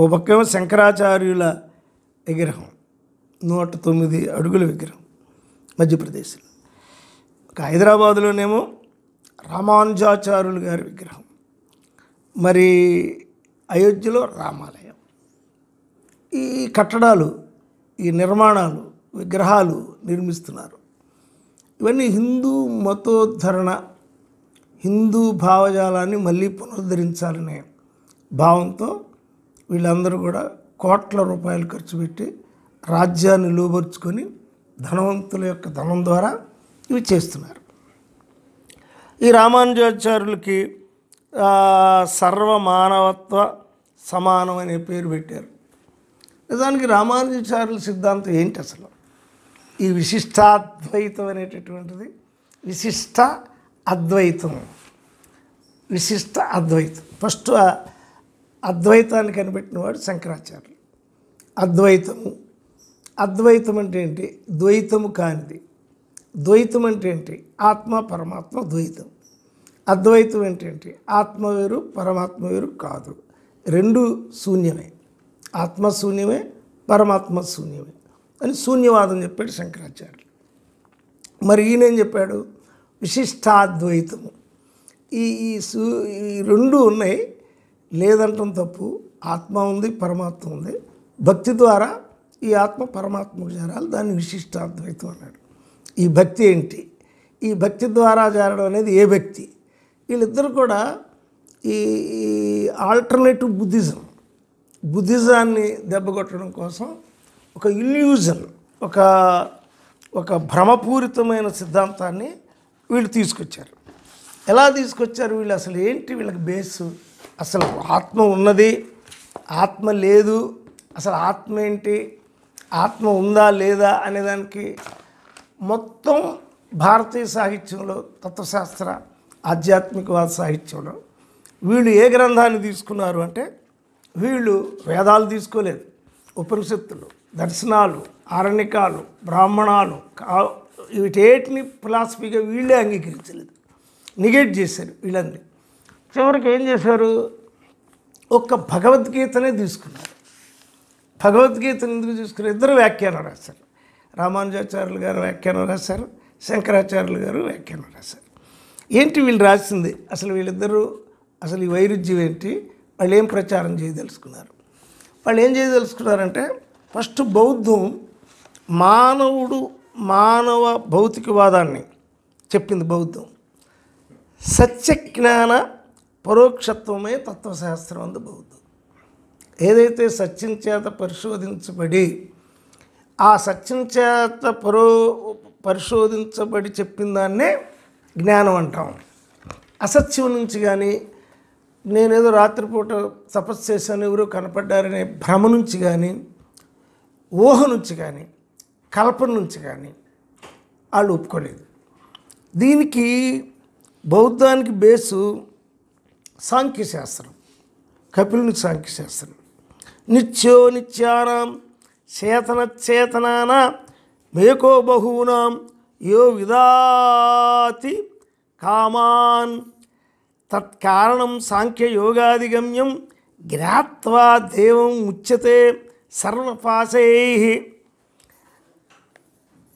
ఓ పక్కేమో శంకరాచార్యుల విగ్రహం నూట తొమ్మిది అడుగుల విగ్రహం మధ్యప్రదేశ్లో ఒక హైదరాబాదులోనేమో రామానుజాచార్యులు గారి విగ్రహం మరి అయోధ్యలో రామాలయం ఈ కట్టడాలు ఈ నిర్మాణాలు విగ్రహాలు నిర్మిస్తున్నారు ఇవన్నీ హిందూ మతోద్ధరణ హిందూ భావజాలాన్ని మళ్ళీ పునరుద్ధరించాలనే భావంతో వీళ్ళందరూ కూడా కోట్ల రూపాయలు ఖర్చు పెట్టి రాజ్యాన్ని లోబరుచుకొని ధనవంతుల యొక్క ధనం ద్వారా ఇవి చేస్తున్నారు ఈ రామానుజాచార్యులకి సర్వ మానవత్వ సమానం అనే పేరు పెట్టారు నిజానికి రామానుజాచార్యుల సిద్ధాంతం ఏంటి అసలు ఈ విశిష్టాద్వైతం అనేటటువంటిది విశిష్ట అద్వైతం విశిష్ట అద్వైతం ఫస్ట్ అద్వైతాన్ని కనిపెట్టిన వాడు శంకరాచార్యులు అద్వైతము అద్వైతం అంటే ఏంటి ద్వైతము కానిది ద్వైతం అంటే ఏంటి ఆత్మ పరమాత్మ ద్వైతం అద్వైతం ఏంటంటే ఆత్మ వేరు పరమాత్మ వేరు కాదు రెండు శూన్యమే ఆత్మ శూన్యమే పరమాత్మ శూన్యమే అని శూన్యవాదం చెప్పాడు శంకరాచార్యులు మరి ఈయనేం చెప్పాడు విశిష్టాద్వైతము ఈ ఈ రెండు ఉన్నాయి లేదంటం తప్పు ఆత్మ ఉంది పరమాత్మ ఉంది భక్తి ద్వారా ఈ ఆత్మ పరమాత్మకు చేరాలి దాన్ని విశిష్టాద్వైతం అన్నాడు ఈ భక్తి ఏంటి ఈ భక్తి ద్వారా చేరడం అనేది ఏ భక్తి వీళ్ళిద్దరు కూడా ఈ ఆల్టర్నేటివ్ బుద్ధిజం బుద్ధిజాన్ని దెబ్బగొట్టడం కోసం ఒక ఇల్యూజన్ ఒక ఒక భ్రమపూరితమైన సిద్ధాంతాన్ని వీళ్ళు తీసుకొచ్చారు ఎలా తీసుకొచ్చారు వీళ్ళు అసలు ఏంటి వీళ్ళకి బేసు అసలు ఆత్మ ఉన్నది ఆత్మ లేదు అసలు ఆత్మ ఏంటి ఆత్మ ఉందా లేదా అనేదానికి మొత్తం భారతీయ సాహిత్యంలో తత్వశాస్త్ర ఆధ్యాత్మికవాద సాహిత్యంలో వీళ్ళు ఏ గ్రంథాన్ని తీసుకున్నారు అంటే వీళ్ళు వేదాలు తీసుకోలేదు ఉపనిషత్తులు దర్శనాలు ఆరణ్యకాలు బ్రాహ్మణాలు వీటేటిని ఫిలాసఫీగా వీళ్ళే అంగీకరించలేదు నెగెట్ చేశారు వీళ్ళని చివరికి ఏం చేశారు ఒక్క భగవద్గీతనే తీసుకున్నారు భగవద్గీతను ఎందుకు తీసుకున్నారు ఇద్దరు వ్యాఖ్యానం రాశారు రామానుజాచార్యులు గారు వ్యాఖ్యానం రాశారు శంకరాచార్యులు గారు వ్యాఖ్యానం రాశారు ఏంటి వీళ్ళు రాసింది అసలు వీళ్ళిద్దరూ అసలు ఈ వైరుధ్యం ఏంటి వాళ్ళు ఏం ప్రచారం చేయదలుచుకున్నారు వాళ్ళు ఏం చేయదలుచుకున్నారంటే ఫస్ట్ బౌద్ధం మానవుడు మానవ భౌతికవాదాన్ని చెప్పింది బౌద్ధం సత్యజ్ఞాన పరోక్షత్వమే తత్వశాస్త్రం అందు బౌద్ధం ఏదైతే సత్యం చేత పరిశోధించబడి ఆ సత్యం చేత పరో పరిశోధించబడి చెప్పిన దాన్నే జ్ఞానం అంటాం అసత్యం నుంచి కానీ నేనేదో రాత్రిపూట తపస్సు చేశాను ఎవరు కనపడ్డారనే భ్రమ నుంచి కానీ ఊహ నుంచి కానీ కల్పన నుంచి కానీ వాళ్ళు ఒప్పుకోలేదు దీనికి బౌద్ధానికి బేసు సాంఖ్యశాస్త్రం కపిలునికి సాంఖ్యశాస్త్రం నిత్యో నిత్యానాం చేతనచేతనాన మేకో బహూనాం యో విదాతి కామాన్ తత్కారణం సాంఖ్యయోగాదిగమ్యం జ్ఞావా దేవం ఉచ్యతే సర్వపాశై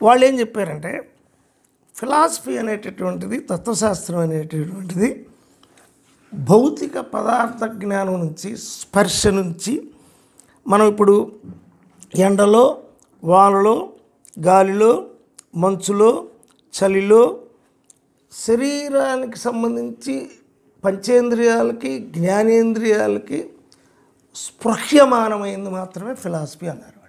వాళ్ళు ఏం చెప్పారంటే ఫిలాసఫీ అనేటటువంటిది తత్వశాస్త్రం అనేటటువంటిది భౌతిక పదార్థ జ్ఞానం నుంచి స్పర్శ నుంచి మనం ఇప్పుడు ఎండలో వాలలో గాలిలో మంచులో చలిలో శరీరానికి సంబంధించి పంచేంద్రియాలకి జ్ఞానేంద్రియాలకి స్పృహ్యమానమైంది మాత్రమే ఫిలాసఫీ అన్నారు వాళ్ళు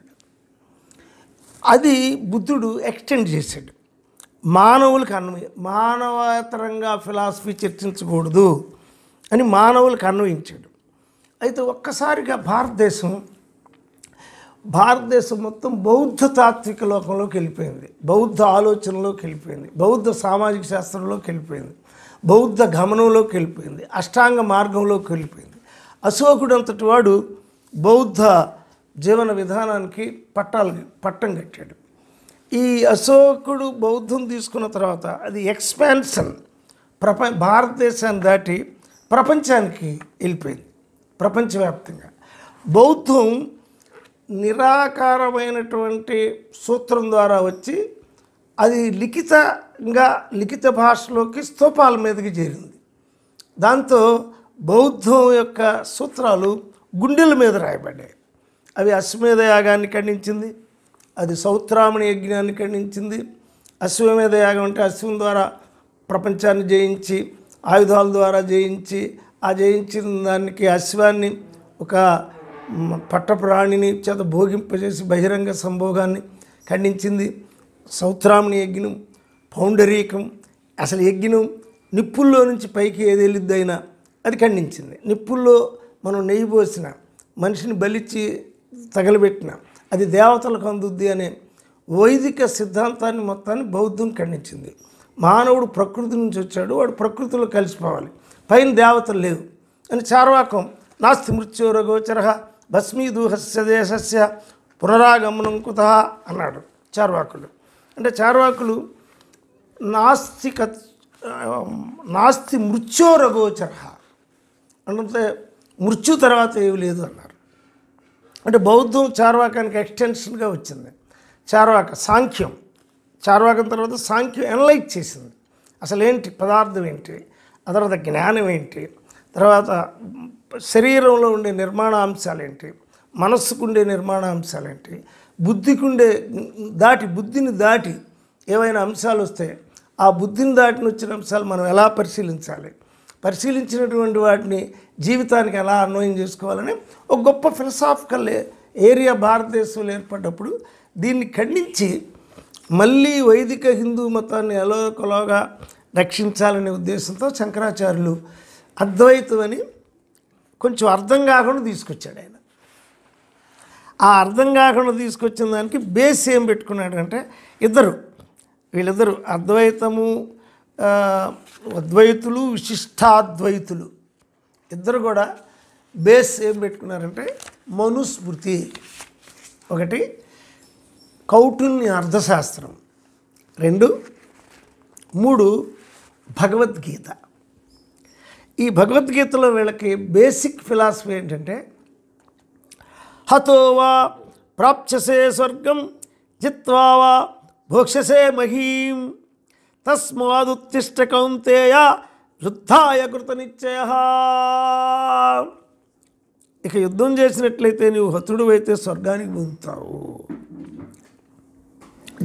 అది బుద్ధుడు ఎక్స్టెండ్ చేశాడు మానవులకు అన్వయం మానవతరంగా ఫిలాసఫీ చర్చించకూడదు అని మానవులకు అన్వయించాడు అయితే ఒక్కసారిగా భారతదేశం భారతదేశం మొత్తం బౌద్ధ తాత్విక లోకంలోకి వెళ్ళిపోయింది బౌద్ధ ఆలోచనలోకి వెళ్ళిపోయింది బౌద్ధ సామాజిక శాస్త్రంలోకి వెళ్ళిపోయింది బౌద్ధ గమనంలోకి వెళ్ళిపోయింది అష్టాంగ మార్గంలోకి వెళ్ళిపోయింది అశోకుడు అంతటి వాడు బౌద్ధ జీవన విధానానికి పట్టాలు పట్టం కట్టాడు ఈ అశోకుడు బౌద్ధం తీసుకున్న తర్వాత అది ఎక్స్పాన్షన్ ప్రపంచ భారతదేశాన్ని దాటి ప్రపంచానికి వెళ్ళిపోయింది ప్రపంచవ్యాప్తంగా బౌద్ధం నిరాకారమైనటువంటి సూత్రం ద్వారా వచ్చి అది లిఖితంగా లిఖిత భాషలోకి స్తూపాల మీదకి చేరింది దాంతో బౌద్ధం యొక్క సూత్రాలు గుండెల మీద రాయబడ్డాయి అవి అశ్వమేధ యాగాన్ని ఖండించింది అది సౌత్రామణి యజ్ఞాన్ని ఖండించింది అశ్వమేధ యాగం అంటే అశ్వం ద్వారా ప్రపంచాన్ని జయించి ఆయుధాల ద్వారా జయించి ఆ జయించిన దానికి అశ్వాన్ని ఒక పట్టప్రాణిని చేత భోగింపజేసి బహిరంగ సంభోగాన్ని ఖండించింది సౌత్రామణి యజ్ఞం పౌండరీకం అసలు యజ్ఞం నిప్పుల్లో నుంచి పైకి ఏదేలిద్దైనా అది ఖండించింది నిప్పుల్లో మనం నెయ్యి పోసిన మనిషిని బలిచ్చి తగలబెట్టిన అది దేవతలకు అందుద్ది అనే వైదిక సిద్ధాంతాన్ని మొత్తాన్ని బౌద్ధం ఖండించింది మానవుడు ప్రకృతి నుంచి వచ్చాడు వాడు ప్రకృతిలో కలిసిపోవాలి పైన దేవతలు లేదు అని చార్వాకం నాస్తి మృత్యురగోచర భస్మీదూహస్య దేశస్య పునరాగమనం కుత అన్నాడు చార్వాకులు అంటే చార్వాకులు నాస్తిక నాస్తి మృత్యోరగోచర అంటే మృత్యు తర్వాత ఏమి లేదు అన్నారు అంటే బౌద్ధం చార్వాకానికి ఎక్స్టెన్షన్గా వచ్చింది చార్వాక సాంఖ్యం చార్వాకం తర్వాత సాంఖ్యం ఎనలైజ్ చేసింది అసలు ఏంటి పదార్థం ఏంటి ఆ తర్వాత జ్ఞానం ఏంటి తర్వాత శరీరంలో ఉండే నిర్మాణ అంశాలు ఏంటి మనస్సుకుండే నిర్మాణ అంశాలు ఏంటి బుద్ధికుండే దాటి బుద్ధిని దాటి ఏవైనా అంశాలు వస్తే ఆ బుద్ధిని దాటిని వచ్చిన అంశాలు మనం ఎలా పరిశీలించాలి పరిశీలించినటువంటి వాటిని జీవితానికి ఎలా అన్వయం చేసుకోవాలని ఒక గొప్ప ఫిలసాఫికల్ ఏరియా భారతదేశంలో ఏర్పడ్డప్పుడు దీన్ని ఖండించి మళ్ళీ వైదిక హిందూ మతాన్ని ఎలాగోలాగా రక్షించాలనే ఉద్దేశంతో శంకరాచార్యులు అద్వైతం అని కొంచెం అర్థం కాకుండా తీసుకొచ్చాడు ఆయన ఆ అర్థం కాకుండా తీసుకొచ్చిన దానికి బేస్ ఏం పెట్టుకున్నాడంటే ఇద్దరు వీళ్ళిద్దరు అద్వైతము అద్వైతులు విశిష్టాద్వైతులు ఇద్దరు కూడా బేస్ ఏం పెట్టుకున్నారంటే మనుస్మృతి ఒకటి కౌటిల్ని అర్థశాస్త్రం రెండు మూడు భగవద్గీత ఈ భగవద్గీతలో వీళ్ళకి బేసిక్ ఫిలాసఫీ ఏంటంటే హతోవా ప్రాప్సే స్వర్గం జిత్వావా భోక్షసే మహీం తస్మాదుత్తిష్ట కౌంతేయ యుద్ధాయ కృత నిశ్చయ ఇక యుద్ధం చేసినట్లయితే నువ్వు హతుడు అయితే స్వర్గానికి పొందుతావు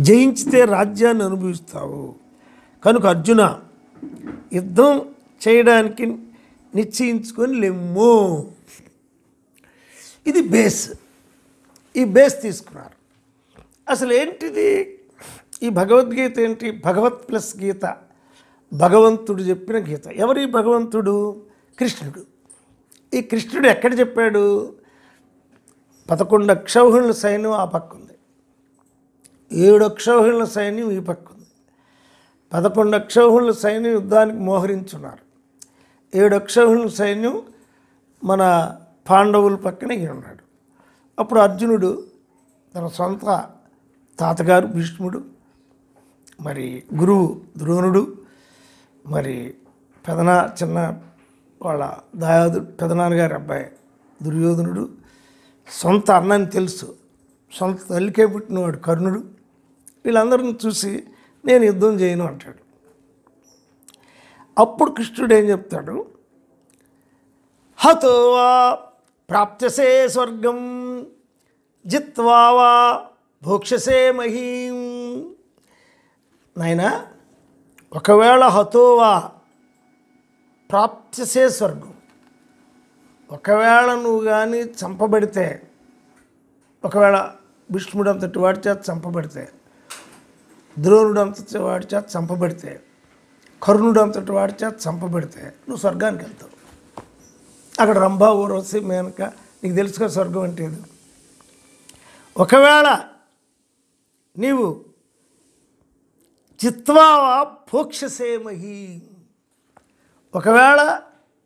జయించితే రాజ్యాన్ని అనుభవిస్తావు కనుక అర్జున యుద్ధం చేయడానికి నిశ్చయించుకొని లెమ్ము ఇది బేస్ ఈ బేస్ తీసుకున్నారు అసలు ఏంటిది ఈ భగవద్గీత ఏంటి భగవత్ ప్లస్ గీత భగవంతుడు చెప్పిన గీత ఎవరి భగవంతుడు కృష్ణుడు ఈ కృష్ణుడు ఎక్కడ చెప్పాడు పదకొండు అక్షౌహిణుల సైన్యం ఆ పక్కన ఏడు అక్షౌహిణుల సైన్యం ఈ ఉంది పదకొండు అక్షౌహిణుల సైన్యం యుద్ధానికి మోహరించున్నారు ఏడు అక్షౌహిణుల సైన్యం మన పాండవుల పక్కన ఉన్నాడు అప్పుడు అర్జునుడు తన సొంత తాతగారు భీష్ముడు మరి గురువు ద్రోణుడు మరి పెదనా చిన్న వాళ్ళ దయాదు పెదనాన్నగారి అబ్బాయి దుర్యోధనుడు సొంత అన్నని తెలుసు సొంత తల్లికే పుట్టినవాడు కర్ణుడు వీళ్ళందరిని చూసి నేను యుద్ధం చేయను అంటాడు అప్పుడు కృష్ణుడు ఏం చెప్తాడు హతోవా ప్రాప్తసే స్వర్గం జిత్వావా భోక్షసే మహీం నాయన ఒకవేళ హతోవా ప్రాప్స్యసే స్వర్గం ఒకవేళ నువ్వు కానీ చంపబడితే ఒకవేళ విష్ణుడు అంతటి వాడి చేత చంపబడితే ద్రోణుడంతటి వాడి చేత చంపబడితే అంతటి వాడి చేత చంపబడితే నువ్వు స్వర్గానికి వెళ్తావు అక్కడ రంభా ఊరవసి మేనక నీకు తెలుసుగా స్వర్గం అంటే ఒకవేళ నీవు చిత్వావా పోక్షసేమహి ఒకవేళ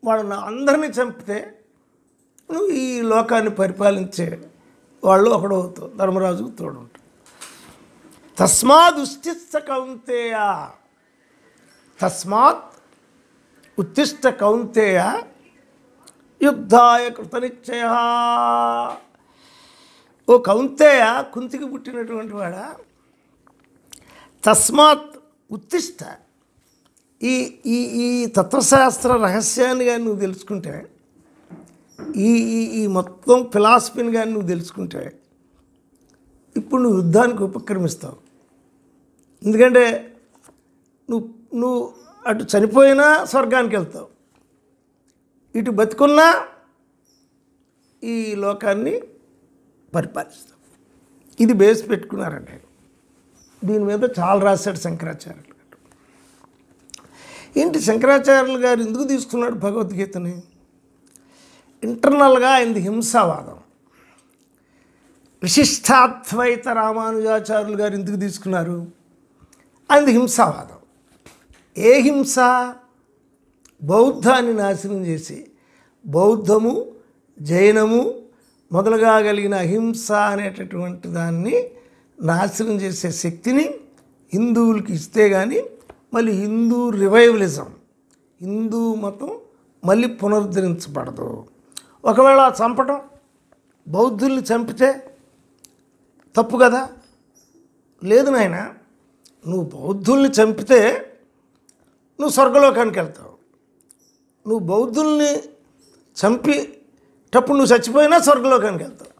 వాళ్ళని అందరినీ చంపితే నువ్వు ఈ లోకాన్ని పరిపాలించే వాళ్ళు ఒకడవుతావు ధర్మరాజుకు తోడు తస్మాత్ ఉత్తిష్ట కౌంతేయ తస్మాత్ ఉత్తిష్ట కౌంతేయ యుద్ధాయ కృతనిశ్చయ ఓ కౌంతేయ కుంతికి పుట్టినటువంటి వాడ తస్మాత్ ఉత్తిష్ట ఈ ఈ ఈ తత్వశాస్త్ర రహస్యాన్ని కానీ నువ్వు తెలుసుకుంటే ఈ ఈ మొత్తం ఫిలాసఫీని కానీ నువ్వు తెలుసుకుంటే ఇప్పుడు నువ్వు యుద్ధానికి ఉపక్రమిస్తావు ఎందుకంటే నువ్వు నువ్వు అటు చనిపోయినా స్వర్గానికి వెళ్తావు ఇటు బతుకున్నా ఈ లోకాన్ని పరిపాలిస్తాం ఇది బేస్ పెట్టుకున్నారండి దీని మీద చాలా రాశాడు శంకరాచార్యులు గారు ఏంటి శంకరాచార్యులు గారు ఎందుకు తీసుకున్నాడు భగవద్గీతని ఇంటర్నల్గా ఆయనది హింసావాదం విశిష్టాద్వైత రామానుజాచార్యులు గారు ఎందుకు తీసుకున్నారు అది హింసావాదం ఏ హింస బౌద్ధాన్ని నాశనం చేసి బౌద్ధము జైనము మొదలుగా కలిగిన అహింస అనేటటువంటి దాన్ని నాశనం చేసే శక్తిని హిందువులకి ఇస్తే కానీ మళ్ళీ హిందూ రివైవలిజం హిందూ మతం మళ్ళీ పునరుద్ధరించబడదు ఒకవేళ చంపటం బౌద్ధుల్ని చంపితే తప్పు కదా లేదు నాయన నువ్వు బౌద్ధుల్ని చంపితే నువ్వు స్వర్గలోకానికి వెళ్తావు నువ్వు బౌద్ధుల్ని చంపిటప్పుడు నువ్వు చచ్చిపోయినా స్వర్గలోకానికి వెళ్తావు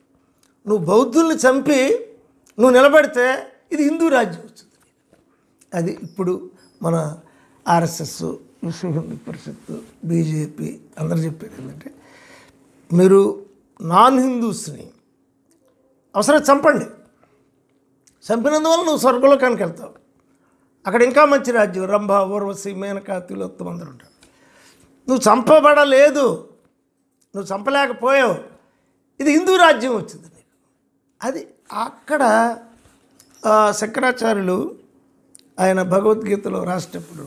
నువ్వు బౌద్ధుల్ని చంపి నువ్వు నిలబడితే ఇది హిందూ రాజ్యం వచ్చింది అది ఇప్పుడు మన ఆర్ఎస్ఎస్ ముస్లిం హిందూ పరిషత్తు బీజేపీ అందరూ చెప్పేది ఏంటంటే మీరు నాన్ హిందూస్ని అవసరం చంపండి చంపినందువల్ల నువ్వు స్వర్గలోకానికి వెళ్తావు అక్కడ ఇంకా మంచి రాజ్యం రంభ ఊర్వశి మేనక తిలోత్తం అందరూ ఉంటారు నువ్వు చంపబడలేదు నువ్వు చంపలేకపోయావు ఇది హిందూ రాజ్యం వచ్చింది నీకు అది అక్కడ శంకరాచార్యులు ఆయన భగవద్గీతలో రాసేటప్పుడు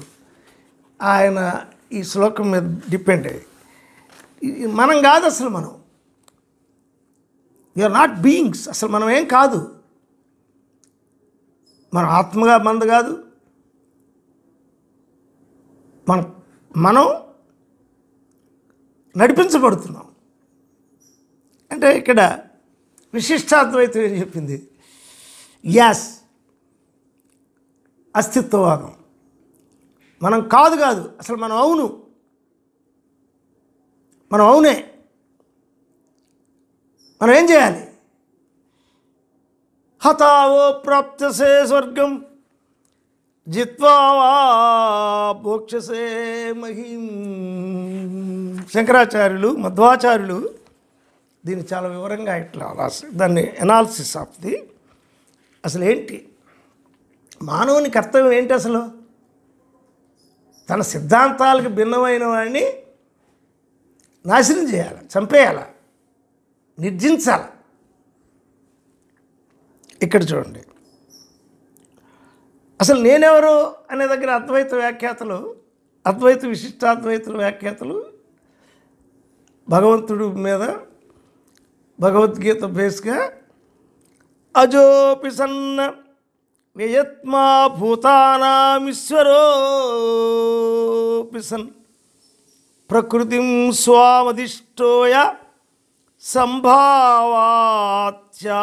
ఆయన ఈ శ్లోకం మీద డిపెండ్ అయ్యి మనం కాదు అసలు మనం యూఆర్ నాట్ బీయింగ్స్ అసలు మనం ఏం కాదు మన ఆత్మగా మంద కాదు మన మనం నడిపించబడుతున్నాం అంటే ఇక్కడ విశిష్టాద్వైతం ఏం చెప్పింది గ్యాస్ అస్తిత్వవాదం మనం కాదు కాదు అసలు మనం అవును మనం అవునే మనం ఏం చేయాలి హతావో ప్రాప్తసే స్వర్గం జిత్వా భోక్షసే మహిం శంకరాచార్యులు మధ్వాచార్యులు దీన్ని చాలా వివరంగా ఇట్లా రాసి దాన్ని ఎనాలిసిస్ ఆఫ్ ది అసలు ఏంటి మానవుని కర్తవ్యం ఏంటి అసలు తన సిద్ధాంతాలకు భిన్నమైన వాడిని నాశనం చేయాలి చంపేయాలి నిర్జించాలి ఇక్కడ చూడండి అసలు నేనెవరు అనే దగ్గర అద్వైత వ్యాఖ్యాతలు అద్వైత విశిష్టాద్వైతుల వ్యాఖ్యాతలు భగవంతుడి మీద భగవద్గీత బేస్గా అజోపి సన్న వ్యయత్మా భూతానామిశ్వరోపి సన్ ప్రకృతి స్వామధిష్టోయ సంభావాత్యా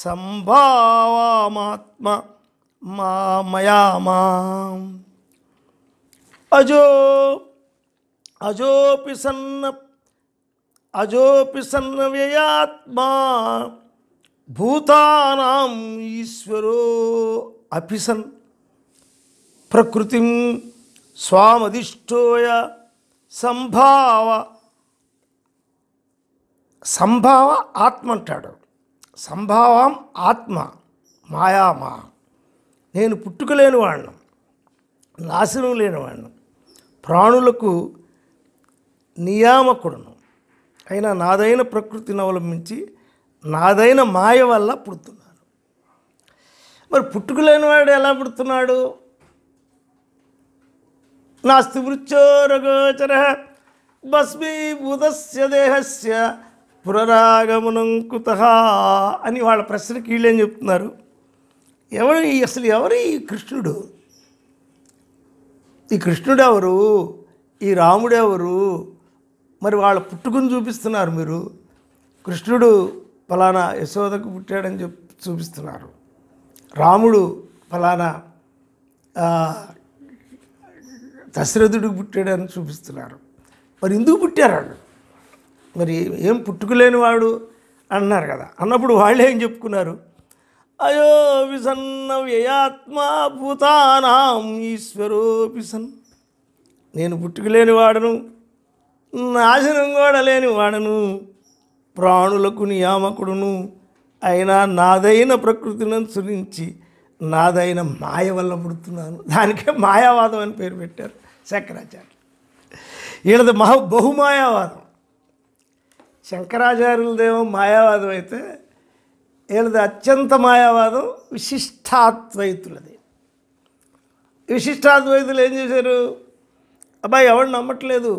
సంభావామాత్మ మామయామా అజో అజోపి సన్న అజోపి సన్న వ్యయాత్మా భూతానాం ఈశ్వరో అపిసన్ ప్రకృతి స్వామధిష్టోయ సంభావ సంభావ ఆత్మ అంటాడు సంభావం ఆత్మ మాయామా నేను పుట్టుకలేని లేనివాడిను నాశనం లేనివాడిను ప్రాణులకు నియామకుడును అయినా నాదైన ప్రకృతిని అవలంబించి నాదైన మాయ వల్ల పుడుతున్నాను మరి పుట్టుకలేని వాడు ఎలా పుడుతున్నాడు నాస్తి మృత్యోరగోచర భస్మీభూత దేహస్య పురరాగమునంకుత అని వాళ్ళ ప్రశ్నకి వీళ్ళేం చెప్తున్నారు ఎవరు అసలు ఎవరు ఈ కృష్ణుడు ఈ కృష్ణుడు ఎవరు ఈ రాముడు ఎవరు మరి వాళ్ళ పుట్టుకుని చూపిస్తున్నారు మీరు కృష్ణుడు ఫలానా యశోదకు పుట్టాడని చెప్పి చూపిస్తున్నారు రాముడు ఫలానా దశరథుడికి పుట్టాడని చూపిస్తున్నారు మరి ఎందుకు పుట్టారు వాళ్ళు మరి ఏం వాడు అన్నారు కదా అన్నప్పుడు వాళ్ళు ఏం చెప్పుకున్నారు అయో విసన్న వ్యయాత్మా భూతానాం ఈశ్వరోపిసన్ నేను పుట్టుకులేని వాడను నాశనం కూడా లేని వాడను ప్రాణులకు నియామకుడును అయినా నాదైన ప్రకృతిని అనుసరించి నాదైన మాయ వల్ల పుడుతున్నాను దానికే మాయావాదం అని పేరు పెట్టారు శంకరాచార్య వీళ్ళది మహా బహుమాయావాదం శంకరాచార్యులదేమో మాయావాదం అయితే వీళ్ళది అత్యంత మాయావాదం విశిష్టాద్వైతులది విశిష్టాద్వైతులు ఏం చేశారు అబ్బాయి ఎవరిని నమ్మట్లేదు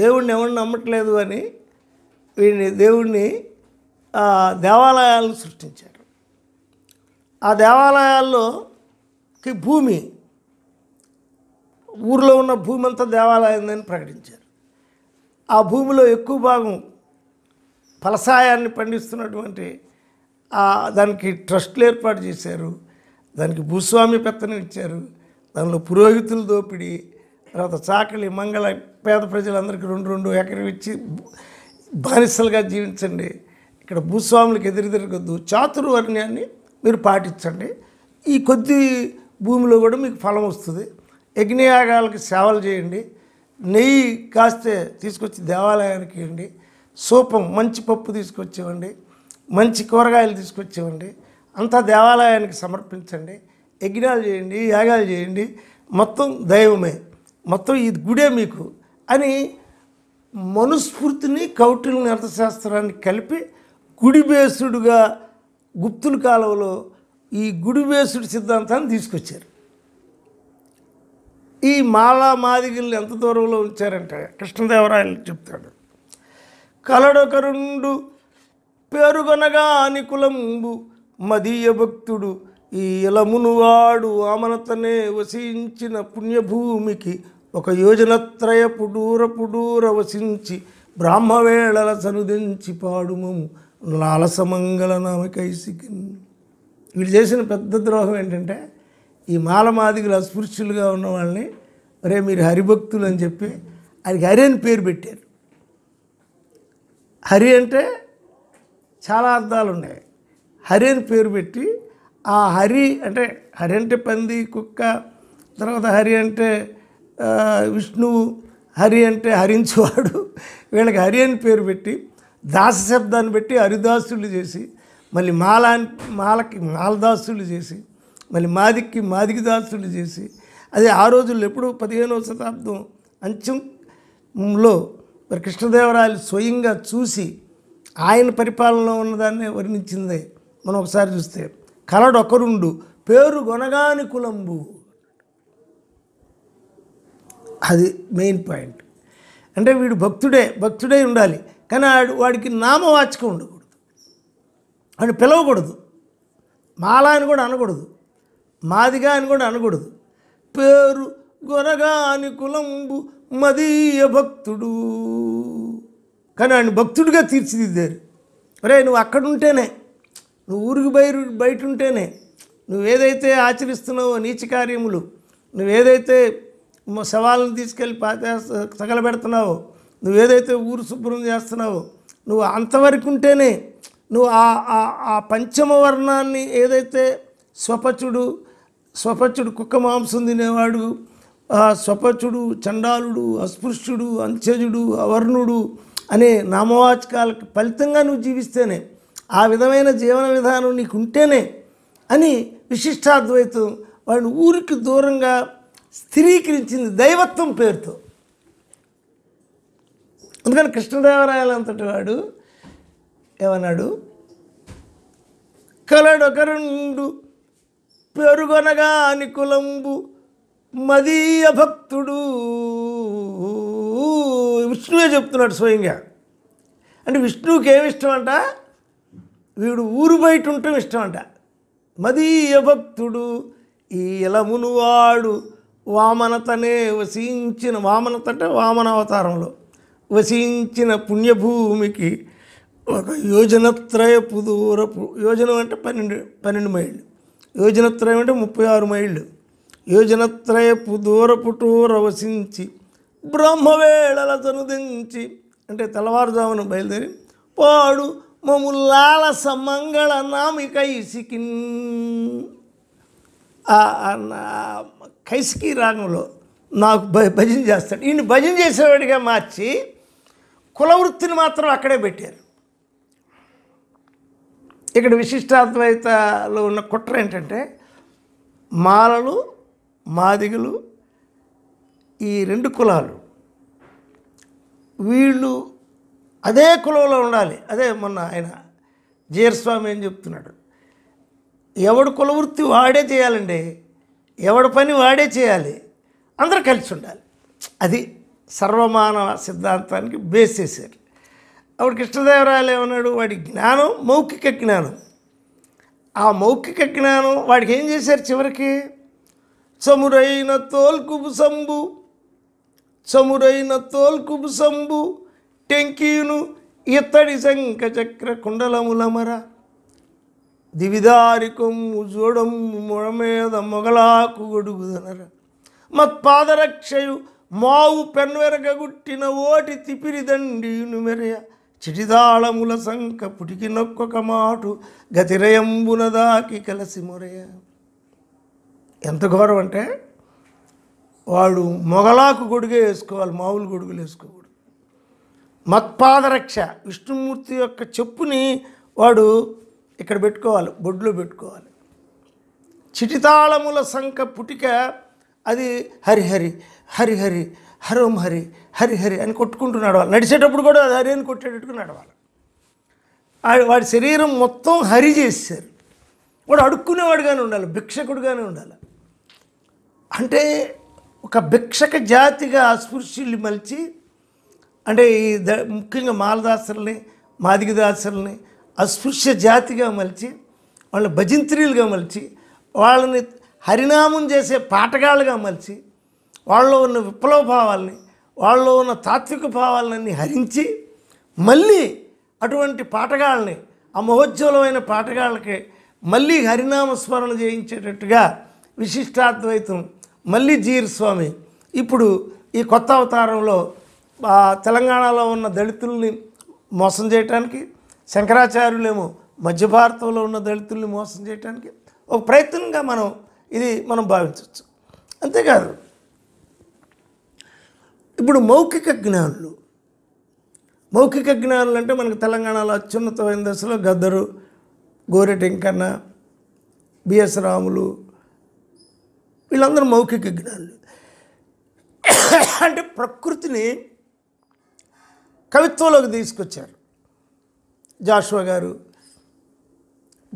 దేవుణ్ణి ఎవరిని నమ్మట్లేదు అని వీడిని దేవుణ్ణి దేవాలయాలను సృష్టించారు ఆ దేవాలయాల్లోకి భూమి ఊర్లో ఉన్న భూమి అంతా అని ప్రకటించారు ఆ భూమిలో ఎక్కువ భాగం ఫలసాయాన్ని పండిస్తున్నటువంటి దానికి ట్రస్ట్లు ఏర్పాటు చేశారు దానికి భూస్వామి పెత్తనం ఇచ్చారు దానిలో పురోహితులు దోపిడీ తర్వాత చాకలి మంగళ పేద ప్రజలందరికీ రెండు రెండు ఎకరం ఇచ్చి బానిసలుగా జీవించండి ఇక్కడ భూస్వాములకు ఎదురు తిరగద్దు చాతుర్వర్ణ్యాన్ని మీరు పాటించండి ఈ కొద్ది భూమిలో కూడా మీకు ఫలం వస్తుంది యజ్ఞయాగాలకు సేవలు చేయండి నెయ్యి కాస్తే తీసుకొచ్చి దేవాలయానికి ఇవ్వండి సూపం మంచి పప్పు తీసుకొచ్చేవండి మంచి కూరగాయలు తీసుకొచ్చేవండి అంతా దేవాలయానికి సమర్పించండి యజ్ఞాలు చేయండి యాగాలు చేయండి మొత్తం దైవమే మొత్తం ఇది గుడే మీకు అని మనుస్ఫూర్తిని కౌటిల్ని అర్థశాస్త్రాన్ని కలిపి గుడిబేసుడుగా గుప్తుల కాలంలో ఈ గుడిబేసుడు సిద్ధాంతాన్ని తీసుకొచ్చారు ఈ మాలా మాదిగిల్ని ఎంత దూరంలో ఉంచారంటే కృష్ణదేవరాయలు చెప్తాడు కలడొకరుండు పేరుగొనగా కులంబు మదీయ భక్తుడు ఈ ఇలమునువాడు ఆమనతనే వసించిన పుణ్యభూమికి ఒక యోజనత్రయ పుడూర పుడూర వసించి బ్రాహ్మవేళల సనుదించి లాలస లాలసమంగళ నామకైసికి వీళ్ళు చేసిన పెద్ద ద్రోహం ఏంటంటే ఈ మాలమాదిగులు అస్పృశ్యులుగా ఉన్న వాళ్ళని రే మీరు హరిభక్తులు అని చెప్పి ఆయనకి హరి అని పేరు పెట్టారు హరి అంటే చాలా అర్థాలు ఉన్నాయి హరి అని పేరు పెట్టి ఆ హరి అంటే హరి అంటే పంది కుక్క తర్వాత హరి అంటే విష్ణువు హరి అంటే హరించువాడు వీళ్ళకి హరి అని పేరు పెట్టి దాస శబ్దాన్ని పెట్టి హరిదాసులు చేసి మళ్ళీ మాల మాలకి మాలదాసులు చేసి మళ్ళీ మాదిక్కి మాదికి దాసులు చేసి అదే ఆ రోజుల్లో ఎప్పుడు పదిహేనవ శతాబ్దం అంచంలో మరి కృష్ణదేవరాయలు స్వయంగా చూసి ఆయన పరిపాలనలో ఉన్నదాన్ని వర్ణించింది మనం ఒకసారి చూస్తే కలడొకరుండు పేరు గొనగాని కులంబు అది మెయిన్ పాయింట్ అంటే వీడు భక్తుడే భక్తుడే ఉండాలి కానీ ఆడు వాడికి నామవాచకం ఉండకూడదు వాడిని పిలవకూడదు మాలా అని కూడా అనకూడదు మాదిగా అని కూడా అనకూడదు పేరు గొనగాని కులంబు మదీయ భక్తుడు కానీ ఆయన భక్తుడిగా తీర్చిదిద్దారు అరే నువ్వు అక్కడుంటేనే నువ్వు ఊరికి బయరు బయట ఉంటేనే నువ్వేదైతే ఆచరిస్తున్నావో నీచ కార్యములు నువ్వేదైతే శవాలను తీసుకెళ్ళి పాతే తగలబెడుతున్నావో నువ్వేదైతే ఊరు శుభ్రం చేస్తున్నావో నువ్వు అంతవరకు ఉంటేనే నువ్వు ఆ పంచమ వర్ణాన్ని ఏదైతే స్వపచుడు స్వపచ్చుడు కుక్క మాంసం తినేవాడు ఆ స్వపచ్చుడు చండాలుడు అస్పృశ్యుడు అంత్యజుడు అవర్ణుడు అనే నామవాచకాలకు ఫలితంగా నువ్వు జీవిస్తేనే ఆ విధమైన జీవన విధానం నీకు ఉంటేనే అని విశిష్టాద్వైతం వాడిని ఊరికి దూరంగా స్థిరీకరించింది దైవత్వం పేరుతో అందుకని కృష్ణదేవరాయలు అంతటి వాడు ఏమన్నాడు కలడొకరుండు అని కులంబు మదీయ భక్తుడు విష్ణువే చెప్తున్నాడు స్వయంగా అంటే విష్ణువుకి ఏమి ఇష్టం అంట వీడు ఊరు బయట ఉండటం ఇష్టం అంట మదీయ భక్తుడు ఈ వాడు వామనతనే వసించిన వామనత అంటే వామన అవతారంలో వసించిన పుణ్యభూమికి ఒక యోజనత్రయపు దూరపు యోజనం అంటే పన్నెండు పన్నెండు మైళ్ళు యోజనత్రయం అంటే ముప్పై ఆరు మైళ్ళు యోజనత్రయపు దూరపుటూర వసించి బ్రహ్మవేళల తనుదించి అంటే తెల్లవారుజామున బయలుదేరి పాడు మముల్లాల సమంగళ నామిక ఇసికిన్ కైసికి రాగంలో నాకు భ భజన చేస్తాడు ఈయన భజన చేసేవాడిగా మార్చి కులవృత్తిని మాత్రం అక్కడే పెట్టారు ఇక్కడ విశిష్టాద్వైతలో ఉన్న కుట్ర ఏంటంటే మాలలు మాదిగులు ఈ రెండు కులాలు వీళ్ళు అదే కులంలో ఉండాలి అదే మొన్న ఆయన జీరస్వామి ఏం చెప్తున్నాడు ఎవడు కులవృత్తి వాడే చేయాలండి ఎవడి పని వాడే చేయాలి అందరూ కలిసి ఉండాలి అది సర్వమానవ సిద్ధాంతానికి బేస్ చేశారు అప్పుడు కృష్ణదేవరాయలు ఏమన్నాడు వాడి జ్ఞానం మౌఖిక జ్ఞానం ఆ మౌఖిక జ్ఞానం వాడికి ఏం చేశారు చివరికి చమురైన తోల్కుబు సంబు చమురైన తోల్కుబు సంబు టెంకీను ఇత్తడి శంఖ చక్ర కుండలములమర దివిదారికొమ్ము జోడమ్ము మొడమేద మొగలాకు గొడుగుదనర మత్పాదరక్షయు మావు పెన్వెరగగుట్టిన ఓటి తిపిరిదండి నుమెరయ చిటిదాళముల సంఖ పుటికి నొక్కొక మాటు గతిరయంబున దాకి కలసి మొరయ ఎంత ఘోరం అంటే వాడు మొగలాకు గొడుగే వేసుకోవాలి మామూలు గొడుగులు వేసుకోకూడదు మత్పాదరక్ష విష్ణుమూర్తి యొక్క చెప్పుని వాడు ఇక్కడ పెట్టుకోవాలి బొడ్లో పెట్టుకోవాలి చిటితాళముల సంఖ పుటిక అది హరిహరి హరిహరి హరోం హరి హరి హరి అని కొట్టుకుంటూ నడవాలి నడిచేటప్పుడు కూడా అది హరి అని కొట్టేటట్టుగా నడవాలి వాడి శరీరం మొత్తం హరి చేశారు వాడు అడుక్కునేవాడుగానే ఉండాలి భిక్షకుడుగానే ఉండాలి అంటే ఒక భిక్షక జాతిగా అస్పృశ్యుల్ని మలిచి అంటే ఈ ద ముఖ్యంగా మాలదాసుల్ని మాదిగదాసుల్ని అస్పృశ్య జాతిగా మలిచి వాళ్ళని భజింత్రీలుగా మలిచి వాళ్ళని హరినామం చేసే పాటగాళ్ళుగా మలిచి వాళ్ళలో ఉన్న విప్లవ భావాల్ని వాళ్ళలో ఉన్న తాత్విక భావాలన్నీ హరించి మళ్ళీ అటువంటి పాటగాళ్ళని ఆ మహోజ్వలమైన పాటగాళ్ళకి మళ్ళీ హరినామ స్మరణ చేయించేటట్టుగా విశిష్టాద్వైతం మళ్ళీ స్వామి ఇప్పుడు ఈ కొత్త అవతారంలో తెలంగాణలో ఉన్న దళితుల్ని మోసం చేయటానికి శంకరాచార్యులేమో మధ్య భారతంలో ఉన్న దళితుల్ని మోసం చేయటానికి ఒక ప్రయత్నంగా మనం ఇది మనం భావించవచ్చు అంతేకాదు ఇప్పుడు మౌఖిక జ్ఞానులు మౌఖిక జ్ఞానులు అంటే మనకు తెలంగాణలో అత్యున్నతమైన దశలో గద్దరు గోరెటెంకన్న బిఎస్ రాములు వీళ్ళందరూ మౌఖిక జ్ఞానులు అంటే ప్రకృతిని కవిత్వంలోకి తీసుకొచ్చారు జాషువా గారు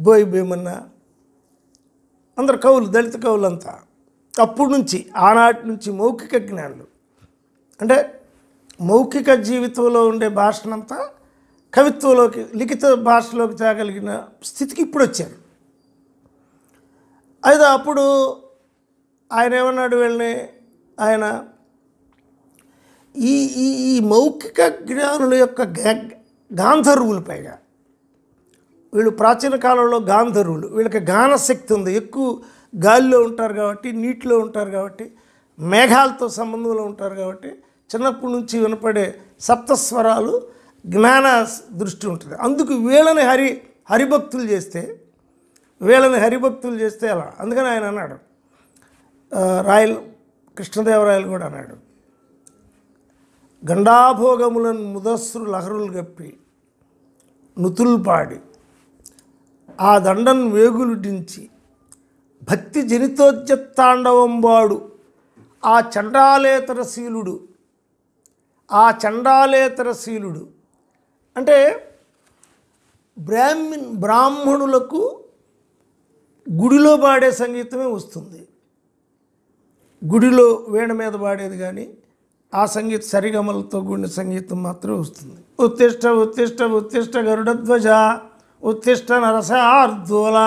బోయి భీమన్న అందరు కవులు దళిత కవులంతా అప్పటి నుంచి ఆనాటి నుంచి మౌఖిక జ్ఞానులు అంటే మౌఖిక జీవితంలో ఉండే భాషనంతా కవిత్వంలోకి లిఖిత భాషలోకి తేగలిగిన స్థితికి ఇప్పుడు వచ్చారు అయితే అప్పుడు ఆయన ఏమన్నాడు వీళ్ళని ఆయన ఈ ఈ ఈ మౌఖిక జ్ఞానుల యొక్క గాంధర్వులు పైగా వీళ్ళు ప్రాచీన కాలంలో గాంధర్వులు వీళ్ళకి గానశక్తి ఉంది ఎక్కువ గాలిలో ఉంటారు కాబట్టి నీటిలో ఉంటారు కాబట్టి మేఘాలతో సంబంధంలో ఉంటారు కాబట్టి చిన్నప్పటి నుంచి వినపడే సప్తస్వరాలు జ్ఞాన దృష్టి ఉంటుంది అందుకు వీళ్ళని హరి హరిభక్తులు చేస్తే వీళ్ళని హరిభక్తులు చేస్తే అలా అందుకని ఆయన అన్నాడు రాయల్ కృష్ణదేవరాయలు కూడా అన్నాడు గండాభోగములను ముదస్సురు లహరులు గప్పి నుతులు పాడి ఆ దండను వేగులుడించి భక్తి జనితోజ్జత్తాండవం వాడు ఆ చండాలేతర శీలుడు ఆ చండాలేతర శీలుడు అంటే బ్రాహ్మి బ్రాహ్మణులకు గుడిలో పాడే సంగీతమే వస్తుంది గుడిలో వీణ మీద పాడేది కానీ ఆ సంగీత సరిగమలతో కూడిన సంగీతం మాత్రమే వస్తుంది ఉత్తిష్ట ఉత్తిష్ట ఉత్తిష్ట గరుడధ్వజ ఉత్తిష్ట నరసార్ధోల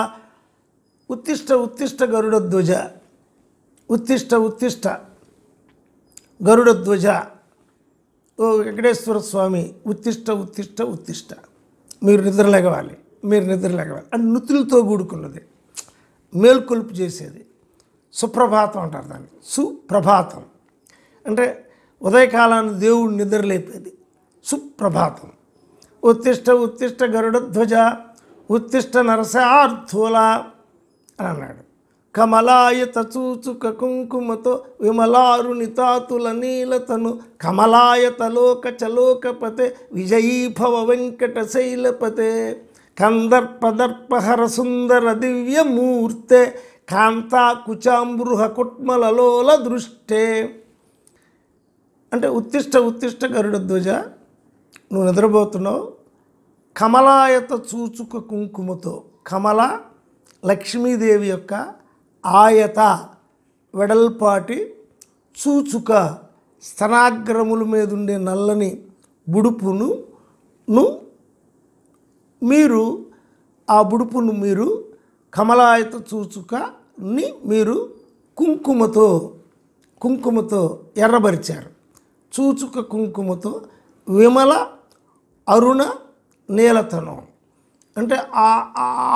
ఉత్తిష్ట ఉత్తిష్ట గరుడధ్వజ ఉత్తిష్ట ఉత్తిష్ట గరుడ ధ్వజ ఓ వెంకటేశ్వర స్వామి ఉత్తిష్ట ఉత్తిష్ట ఉత్తిష్ట మీరు నిద్రలేగవాలి మీరు నిద్రలేగవాలి అని నుతులతో కూడుకున్నది మేల్కొల్పు చేసేది సుప్రభాతం అంటారు దాన్ని సుప్రభాతం అంటే ఉదయకాలాన్ని దేవుడు నిద్రలేపేది సుప్రభాతం ఉత్తిష్ట ఉత్తిష్ట గరుడ ధ్వజ ఉత్తిష్ట నరసార్థూల అని అన్నాడు కమలాయత చూచుక కుంకుమతో విమలారుని తాతుల నీలతను తలోక చలోకపతే విజయీభవ వెంకట శైలపతే కందర్పదర్పహర సుందర దివ్యమూర్తే కాంతాకుచాంబృహ కుట్మలలోల దృష్టే అంటే ఉత్తిష్ట ఉత్తిష్ట ధ్వజ నువ్వు నిద్రపోతున్నావు కమలాయత చూచుక కుంకుమతో కమల లక్ష్మీదేవి యొక్క ఆయత వెడల్పాటి చూచుక స్తనాగ్రముల మీదుండే నల్లని బుడుపును ను మీరు ఆ బుడుపును మీరు కమలాయత చూచుకని మీరు కుంకుమతో కుంకుమతో ఎర్రబరిచారు చూచుక కుంకుమతో విమల అరుణ నీలతనం అంటే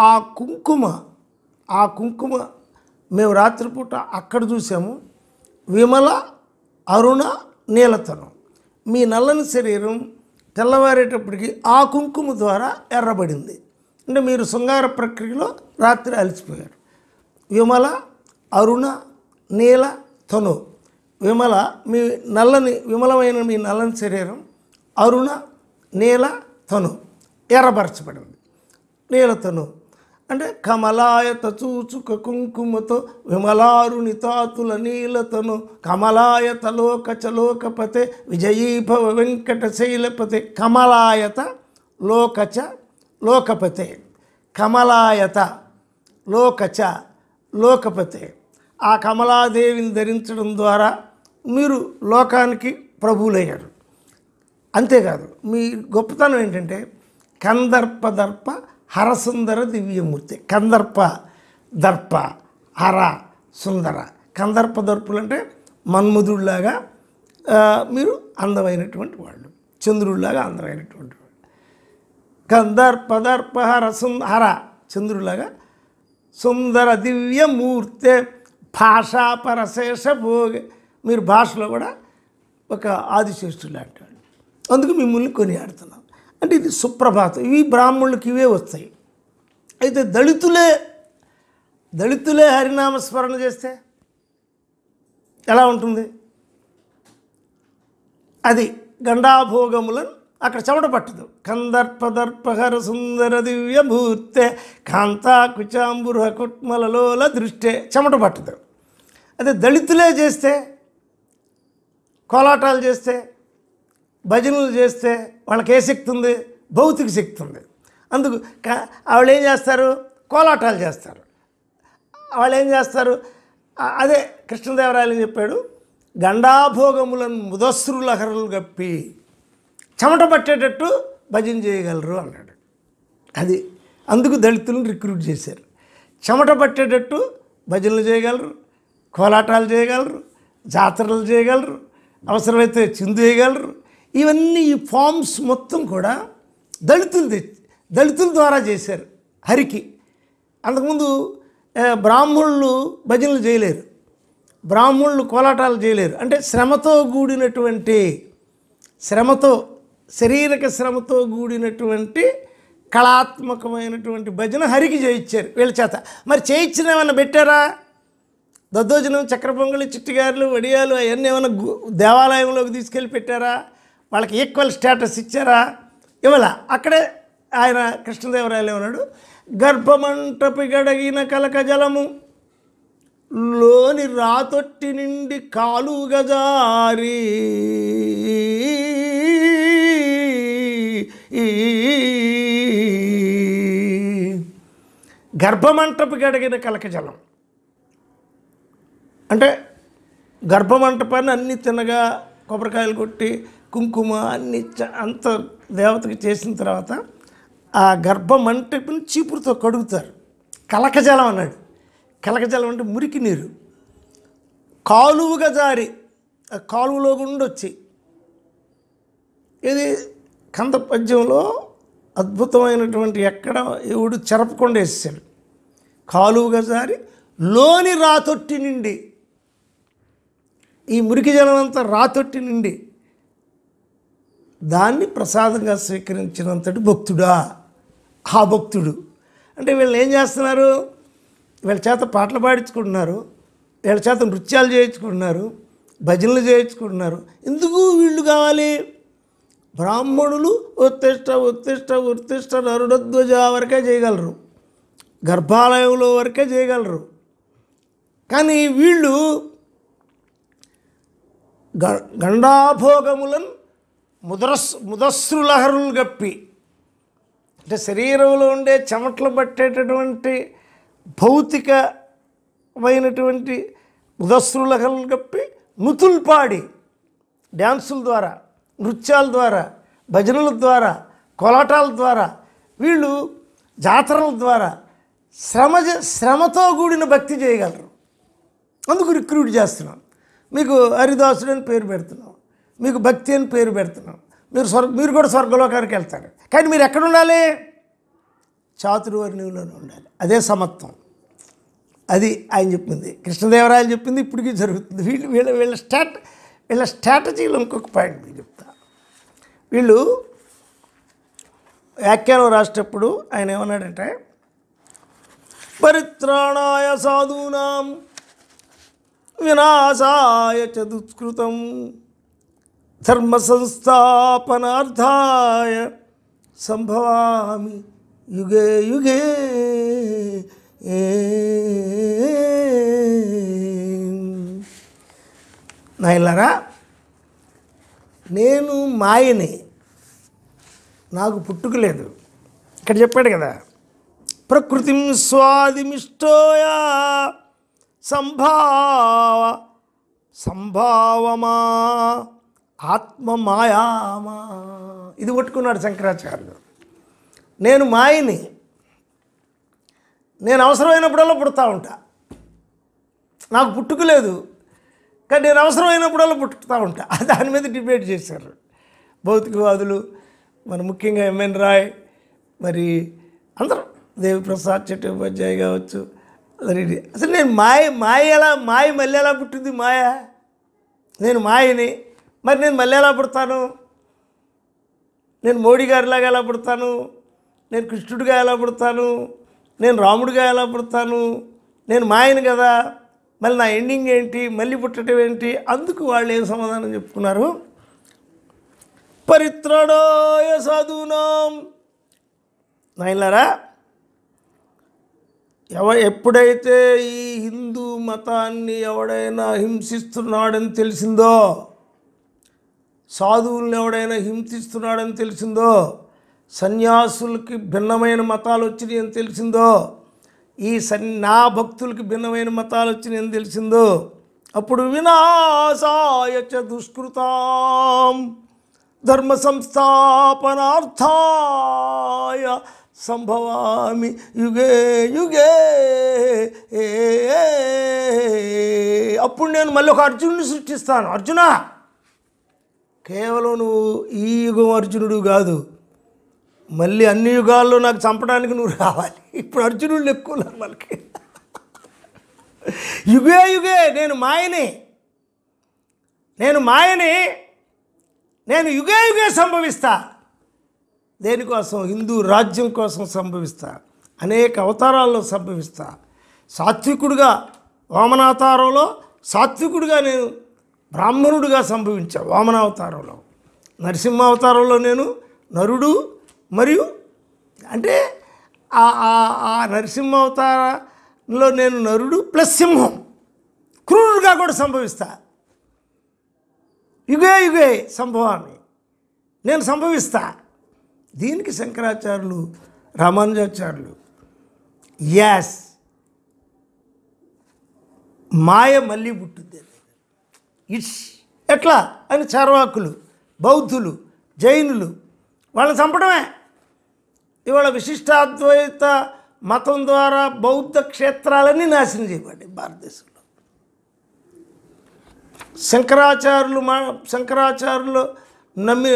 ఆ కుంకుమ ఆ కుంకుమ మేము రాత్రిపూట అక్కడ చూసాము విమల అరుణ నీలతను మీ నల్లని శరీరం తెల్లవారేటప్పటికి ఆ కుంకుమ ద్వారా ఎర్రబడింది అంటే మీరు శృంగార ప్రక్రియలో రాత్రి అలసిపోయారు విమల అరుణ నీల తను విమల మీ నల్లని విమలమైన మీ నల్లని శరీరం అరుణ నీల తను ఎర్రపరచబడింది నీల తను అంటే కమలాయత చూచుక కుంకుమతో విమలారుని తాతుల నీలతను కమలాయత లోక చలోకపతే విజయీభవ వెంకట శైలపతే కమలాయత లోకచ లోకపతే కమలాయత లోకచ లోకపతే ఆ కమలాదేవిని ధరించడం ద్వారా మీరు లోకానికి ప్రభువులయ్యారు అంతేకాదు మీ గొప్పతనం ఏంటంటే కందర్పదర్ప హరసుందర దివ్యమూర్తి కందర్ప దర్ప హర సుందర కందర్ప దర్పులు అంటే మన్ముధుడిలాగా మీరు అందమైనటువంటి వాళ్ళు చంద్రుడిలాగా అందమైనటువంటి వాళ్ళు కందర్ప దర్ప హర సుంద హర చంద్రుడిలాగా సుందర దివ్యమూర్తి భాషా పరశేష భోగ మీరు భాషలో కూడా ఒక ఆదిశేష్ఠులు లాంటి వాళ్ళు అందుకు మిమ్మల్ని కొనియాడుతున్నాం అంటే ఇది సుప్రభాతం ఇవి బ్రాహ్మణులకి ఇవే వస్తాయి అయితే దళితులే దళితులే హరినామస్మరణ చేస్తే ఎలా ఉంటుంది అది గండాభోగములను అక్కడ చెమట పట్టదు కందర్పదర్పహర సుందర దివ్యభూర్తే కాంతాకుచాంబుర కుట్మలలోల దృష్టే చెమట పట్టదు అదే దళితులే చేస్తే కోలాటాలు చేస్తే భజనలు చేస్తే వాళ్ళకి ఏ శక్తి ఉంది భౌతిక శక్తి ఉంది అందుకు వాళ్ళు ఏం చేస్తారు కోలాటాలు చేస్తారు వాళ్ళు ఏం చేస్తారు అదే కృష్ణదేవరాయలు చెప్పాడు గండాభోగములను ముదస్సు లహరులు గప్పి చెమట పట్టేటట్టు భజన చేయగలరు అన్నాడు అది అందుకు దళితులను రిక్రూట్ చేశారు చెమట పట్టేటట్టు భజనలు చేయగలరు కోలాటాలు చేయగలరు జాతరలు చేయగలరు అవసరమైతే చిందు చేయగలరు ఇవన్నీ ఈ ఫామ్స్ మొత్తం కూడా దళితులు దళితుల ద్వారా చేశారు హరికి అంతకుముందు బ్రాహ్మణులు భజనలు చేయలేరు బ్రాహ్మణులు కోలాటాలు చేయలేరు అంటే శ్రమతో కూడినటువంటి శ్రమతో శారీరక శ్రమతో కూడినటువంటి కళాత్మకమైనటువంటి భజన హరికి చేయించారు వీళ్ళ చేత మరి చేయించిన ఏమైనా పెట్టారా దద్దోజనం చక్ర పొంగలి చిట్టిగారులు వడియాలు అవన్నీ ఏమైనా దేవాలయంలోకి తీసుకెళ్ళి పెట్టారా వాళ్ళకి ఈక్వల్ స్టేటస్ ఇచ్చారా ఇవ్వాల అక్కడే ఆయన కృష్ణదేవరాయలు ఉన్నాడు కలక కలకజలము లోని రాతొట్టి నిండి కాలు గజారి గర్భమంటపు గడిగిన జలం అంటే గర్భమంటపాన్ని అన్నీ తినగా కొబ్బరికాయలు కొట్టి కుంకుమ అన్ని అంత దేవతకి చేసిన తర్వాత ఆ గర్భమంటపిని చీపురుతో కడుగుతారు కలకజలం అన్నాడు కలకజలం అంటే మురికి నీరు కాలువగా జారి కాలువలో గుండి వచ్చి ఇది కంద పద్యంలో అద్భుతమైనటువంటి ఎక్కడ ఎవడు చెరపకుండా వేసాడు కాలువగా జారి లోని రాతొట్టి నిండి ఈ మురికి జలం అంతా రాతొట్టి నిండి దాన్ని ప్రసాదంగా స్వీకరించినంతటి భక్తుడా ఆ భక్తుడు అంటే వీళ్ళు ఏం చేస్తున్నారు వీళ్ళ చేత పాటలు పాడించుకుంటున్నారు వీళ్ళ చేత నృత్యాలు చేయించుకుంటున్నారు భజనలు చేయించుకుంటున్నారు ఎందుకు వీళ్ళు కావాలి బ్రాహ్మణులు ఉత్తిష్ట ఉత్తిష్ట ఉత్తిష్ట నరుడధ్వజ వరకే చేయగలరు గర్భాలయంలో వరకే చేయగలరు కానీ వీళ్ళు గండాభోగములను ముదరస్ ముదస్రులహరులు గప్పి అంటే శరీరంలో ఉండే చెమట్లు పట్టేటటువంటి భౌతికమైనటువంటి ఉదస్రులహరులు గప్పి నుతులు పాడి డ్యాన్సుల ద్వారా నృత్యాల ద్వారా భజనల ద్వారా కోలాటాల ద్వారా వీళ్ళు జాతరల ద్వారా శ్రమ శ్రమతో కూడిన భక్తి చేయగలరు అందుకు రిక్రూట్ చేస్తున్నాం మీకు హరిదాసుడు అని పేరు పెడుతున్నాం మీకు భక్తి అని పేరు పెడుతున్నాం మీరు స్వర్గ మీరు కూడా స్వర్గలోకానికి వెళ్తారు కానీ మీరు ఎక్కడ ఉండాలి చాతుర్వర్ణిలోనే ఉండాలి అదే సమత్వం అది ఆయన చెప్పింది కృష్ణదేవరాయలు చెప్పింది ఇప్పటికీ జరుగుతుంది వీళ్ళు వీళ్ళ వీళ్ళ స్ట్రాట వీళ్ళ స్ట్రాటజీలో ఇంకొక పాయింట్ మీకు చెప్తా వీళ్ళు వ్యాఖ్యానం రాసేటప్పుడు ఆయన ఏమన్నాడంటే పరిత్రాణాయ సాధూనాం వినాశాయ చదుకృతం ధర్మ సంస్థాపనార్థాయ సంభవామి యుగే యుగే నాయలారా నేను మాయని నాకు పుట్టుకలేదు ఇక్కడ చెప్పాడు కదా ప్రకృతి స్వాదిమిష్టోయా సంభావ సంభావమా ఆత్మ మాయామా ఇది పట్టుకున్నాడు శంకరాచార్యులు నేను మాయని నేను అవసరమైనప్పుడల్లా పుడతా ఉంటా నాకు పుట్టుకు లేదు కానీ నేను అవసరమైనప్పుడల్లా పుట్టుతా ఉంటా దాని మీద డిబేట్ చేశారు భౌతికవాదులు మరి ముఖ్యంగా ఎంఎన్ రాయ్ మరి అందరూ దేవిప్రసాద్ చట్టోపాధ్యాయ కావచ్చు అసలు నేను మాయ మాయ ఎలా మాయ మళ్ళీ ఎలా పుట్టింది మాయ నేను మాయని మరి నేను మళ్ళీ ఎలా పుడతాను నేను మోడీ గారిలాగా ఎలా పుడతాను నేను కృష్ణుడిగా ఎలా పుడతాను నేను రాముడిగా ఎలా పుడతాను నేను మాయను కదా మళ్ళీ నా ఎండింగ్ ఏంటి మళ్ళీ పుట్టడం ఏంటి అందుకు వాళ్ళు ఏం సమాధానం చెప్పుకున్నారు పరిత్రణాయ సాధునాం నాయనారా ఎవ ఎప్పుడైతే ఈ హిందూ మతాన్ని ఎవడైనా హింసిస్తున్నాడని తెలిసిందో సాధువుల్ని ఎవడైనా హింసిస్తున్నాడని తెలిసిందో సన్యాసులకి భిన్నమైన మతాలు వచ్చినాయి అని తెలిసిందో ఈ సన్ నా భక్తులకి భిన్నమైన మతాలు వచ్చినాయి అని తెలిసిందో అప్పుడు వినాశాయచ దుష్కృతాం ధర్మ సంస్థాపనార్థాయ సంభవామి యుగే యుగే అప్పుడు నేను మళ్ళీ ఒక అర్జునుడిని సృష్టిస్తాను అర్జునా కేవలం నువ్వు ఈ యుగం అర్జునుడు కాదు మళ్ళీ అన్ని యుగాల్లో నాకు చంపడానికి నువ్వు రావాలి ఇప్పుడు అర్జునుడు ఎక్కువ మనకి యుగే యుగే నేను మాయనే నేను మాయని నేను యుగే యుగే సంభవిస్తా దేనికోసం హిందూ రాజ్యం కోసం సంభవిస్తా అనేక అవతారాల్లో సంభవిస్తా సాత్వికుడుగా వామనాతారంలో సాత్వికుడుగా నేను బ్రాహ్మణుడుగా సంభవించాడు వామనావతారంలో నరసింహావతారంలో నేను నరుడు మరియు అంటే ఆ నరసింహావతారంలో నేను నరుడు ప్లస్ సింహం క్రూరుడుగా కూడా సంభవిస్తా యుగే యుగే సంభవాన్ని నేను సంభవిస్తా దీనికి శంకరాచార్యులు రామానుజాచార్యులు యాస్ మాయ మళ్ళీ పుట్టుద్ది ఇట్స్ ఎట్లా అని చార్వాకులు బౌద్ధులు జైనులు వాళ్ళని చంపడమే ఇవాళ విశిష్టాద్వైత మతం ద్వారా బౌద్ధ క్షేత్రాలన్నీ నాశనం చేయబడ్డాయి భారతదేశంలో శంకరాచార్యులు మా శంకరాచార్యులు నమ్మి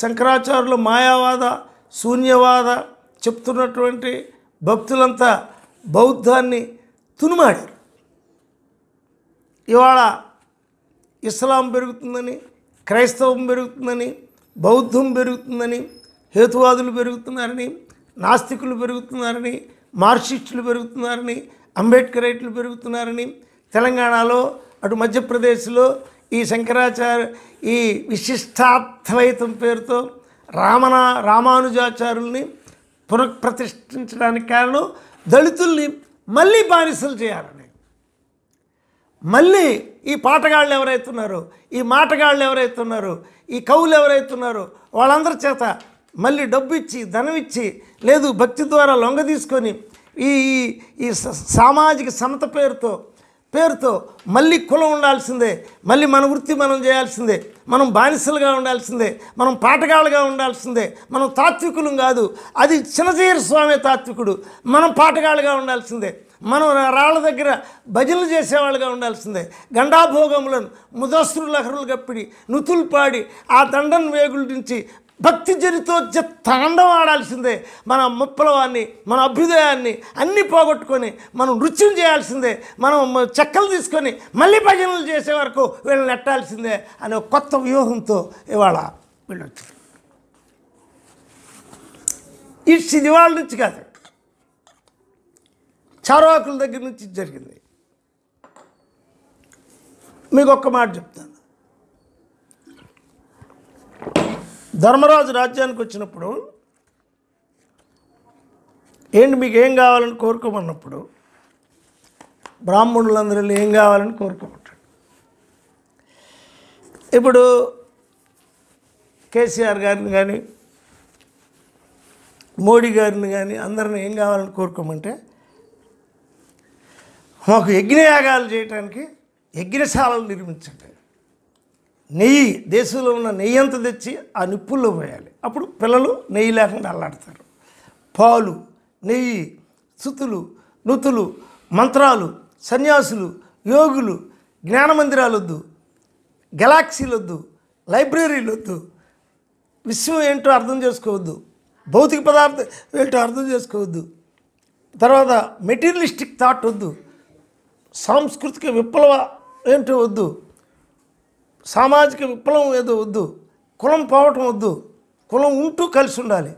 శంకరాచార్యులు మాయావాద శూన్యవాద చెప్తున్నటువంటి భక్తులంతా బౌద్ధాన్ని తునుమాడారు ఇవాళ ఇస్లాం పెరుగుతుందని క్రైస్తవం పెరుగుతుందని బౌద్ధం పెరుగుతుందని హేతువాదులు పెరుగుతున్నారని నాస్తికులు పెరుగుతున్నారని మార్క్సిస్టులు పెరుగుతున్నారని అంబేద్కరైట్లు పెరుగుతున్నారని తెలంగాణలో అటు మధ్యప్రదేశ్లో ఈ శంకరాచార్య ఈ విశిష్టాద్వైతం పేరుతో రామనా రామానుజాచారుల్ని పునఃప్రతిష్ఠించడానికి కారణం దళితుల్ని మళ్ళీ బానిసలు చేయాలని మళ్ళీ ఈ పాటగాళ్ళు ఎవరైతున్నారు ఈ మాటగాళ్ళు ఎవరైతున్నారు ఈ కవులు ఎవరైతున్నారు వాళ్ళందరి చేత మళ్ళీ డబ్బు ఇచ్చి ధనం ఇచ్చి లేదు భక్తి ద్వారా లొంగ తీసుకొని ఈ ఈ సామాజిక సమత పేరుతో పేరుతో మళ్ళీ కులం ఉండాల్సిందే మళ్ళీ మన వృత్తి మనం చేయాల్సిందే మనం బానిసలుగా ఉండాల్సిందే మనం పాటగాళ్ళుగా ఉండాల్సిందే మనం తాత్వికులం కాదు అది చిన్నజీర స్వామి తాత్వికుడు మనం పాటగాళ్ళుగా ఉండాల్సిందే మనం రాళ్ళ దగ్గర భజనలు చేసేవాళ్ళుగా ఉండాల్సిందే గండాభోగములను ముదస్సులు లహరులు కప్పిడి నుతులు పాడి ఆ దండన్ వేగుల నుంచి భక్తి జనితో తాండవం ఆడాల్సిందే మన ముప్పలవాన్ని మన అభ్యుదయాన్ని అన్నీ పోగొట్టుకొని మనం నృత్యం చేయాల్సిందే మనం చెక్కలు తీసుకొని మళ్ళీ భజనలు చేసే వరకు వీళ్ళని నెట్టాల్సిందే అనే కొత్త వ్యూహంతో ఇవాళ వీళ్ళొచ్చు ఇట్స్ ఇది వాళ్ళ నుంచి కాదు చారోకుల దగ్గర నుంచి జరిగింది మీకు ఒక్క మాట చెప్తాను ధర్మరాజు రాజ్యానికి వచ్చినప్పుడు ఏంటి మీకు ఏం కావాలని కోరుకోమన్నప్పుడు బ్రాహ్మణులందరూ ఏం కావాలని కోరుకోమంటాడు ఇప్పుడు కేసీఆర్ గారిని కానీ మోడీ గారిని కానీ అందరిని ఏం కావాలని కోరుకోమంటే మాకు యజ్ఞయాగాలు చేయడానికి యజ్ఞశాలలు నిర్మించండి నెయ్యి దేశంలో ఉన్న నెయ్యి అంతా తెచ్చి ఆ నిప్పుల్లో పోయాలి అప్పుడు పిల్లలు నెయ్యి లేకుండా అల్లాడతారు పాలు నెయ్యి సుతులు నుతులు మంత్రాలు సన్యాసులు యోగులు జ్ఞానమందిరాలు వద్దు గెలాక్సీలు వద్దు లైబ్రరీలు వద్దు విశ్వం ఏంటో అర్థం చేసుకోవద్దు భౌతిక పదార్థం ఏంటో అర్థం చేసుకోవద్దు తర్వాత మెటీరియలిస్టిక్ థాట్ వద్దు సాంస్కృతిక విప్లవ ఏంటో వద్దు సామాజిక విప్లవం ఏదో వద్దు కులం పోవటం వద్దు కులం ఉంటూ కలిసి ఉండాలి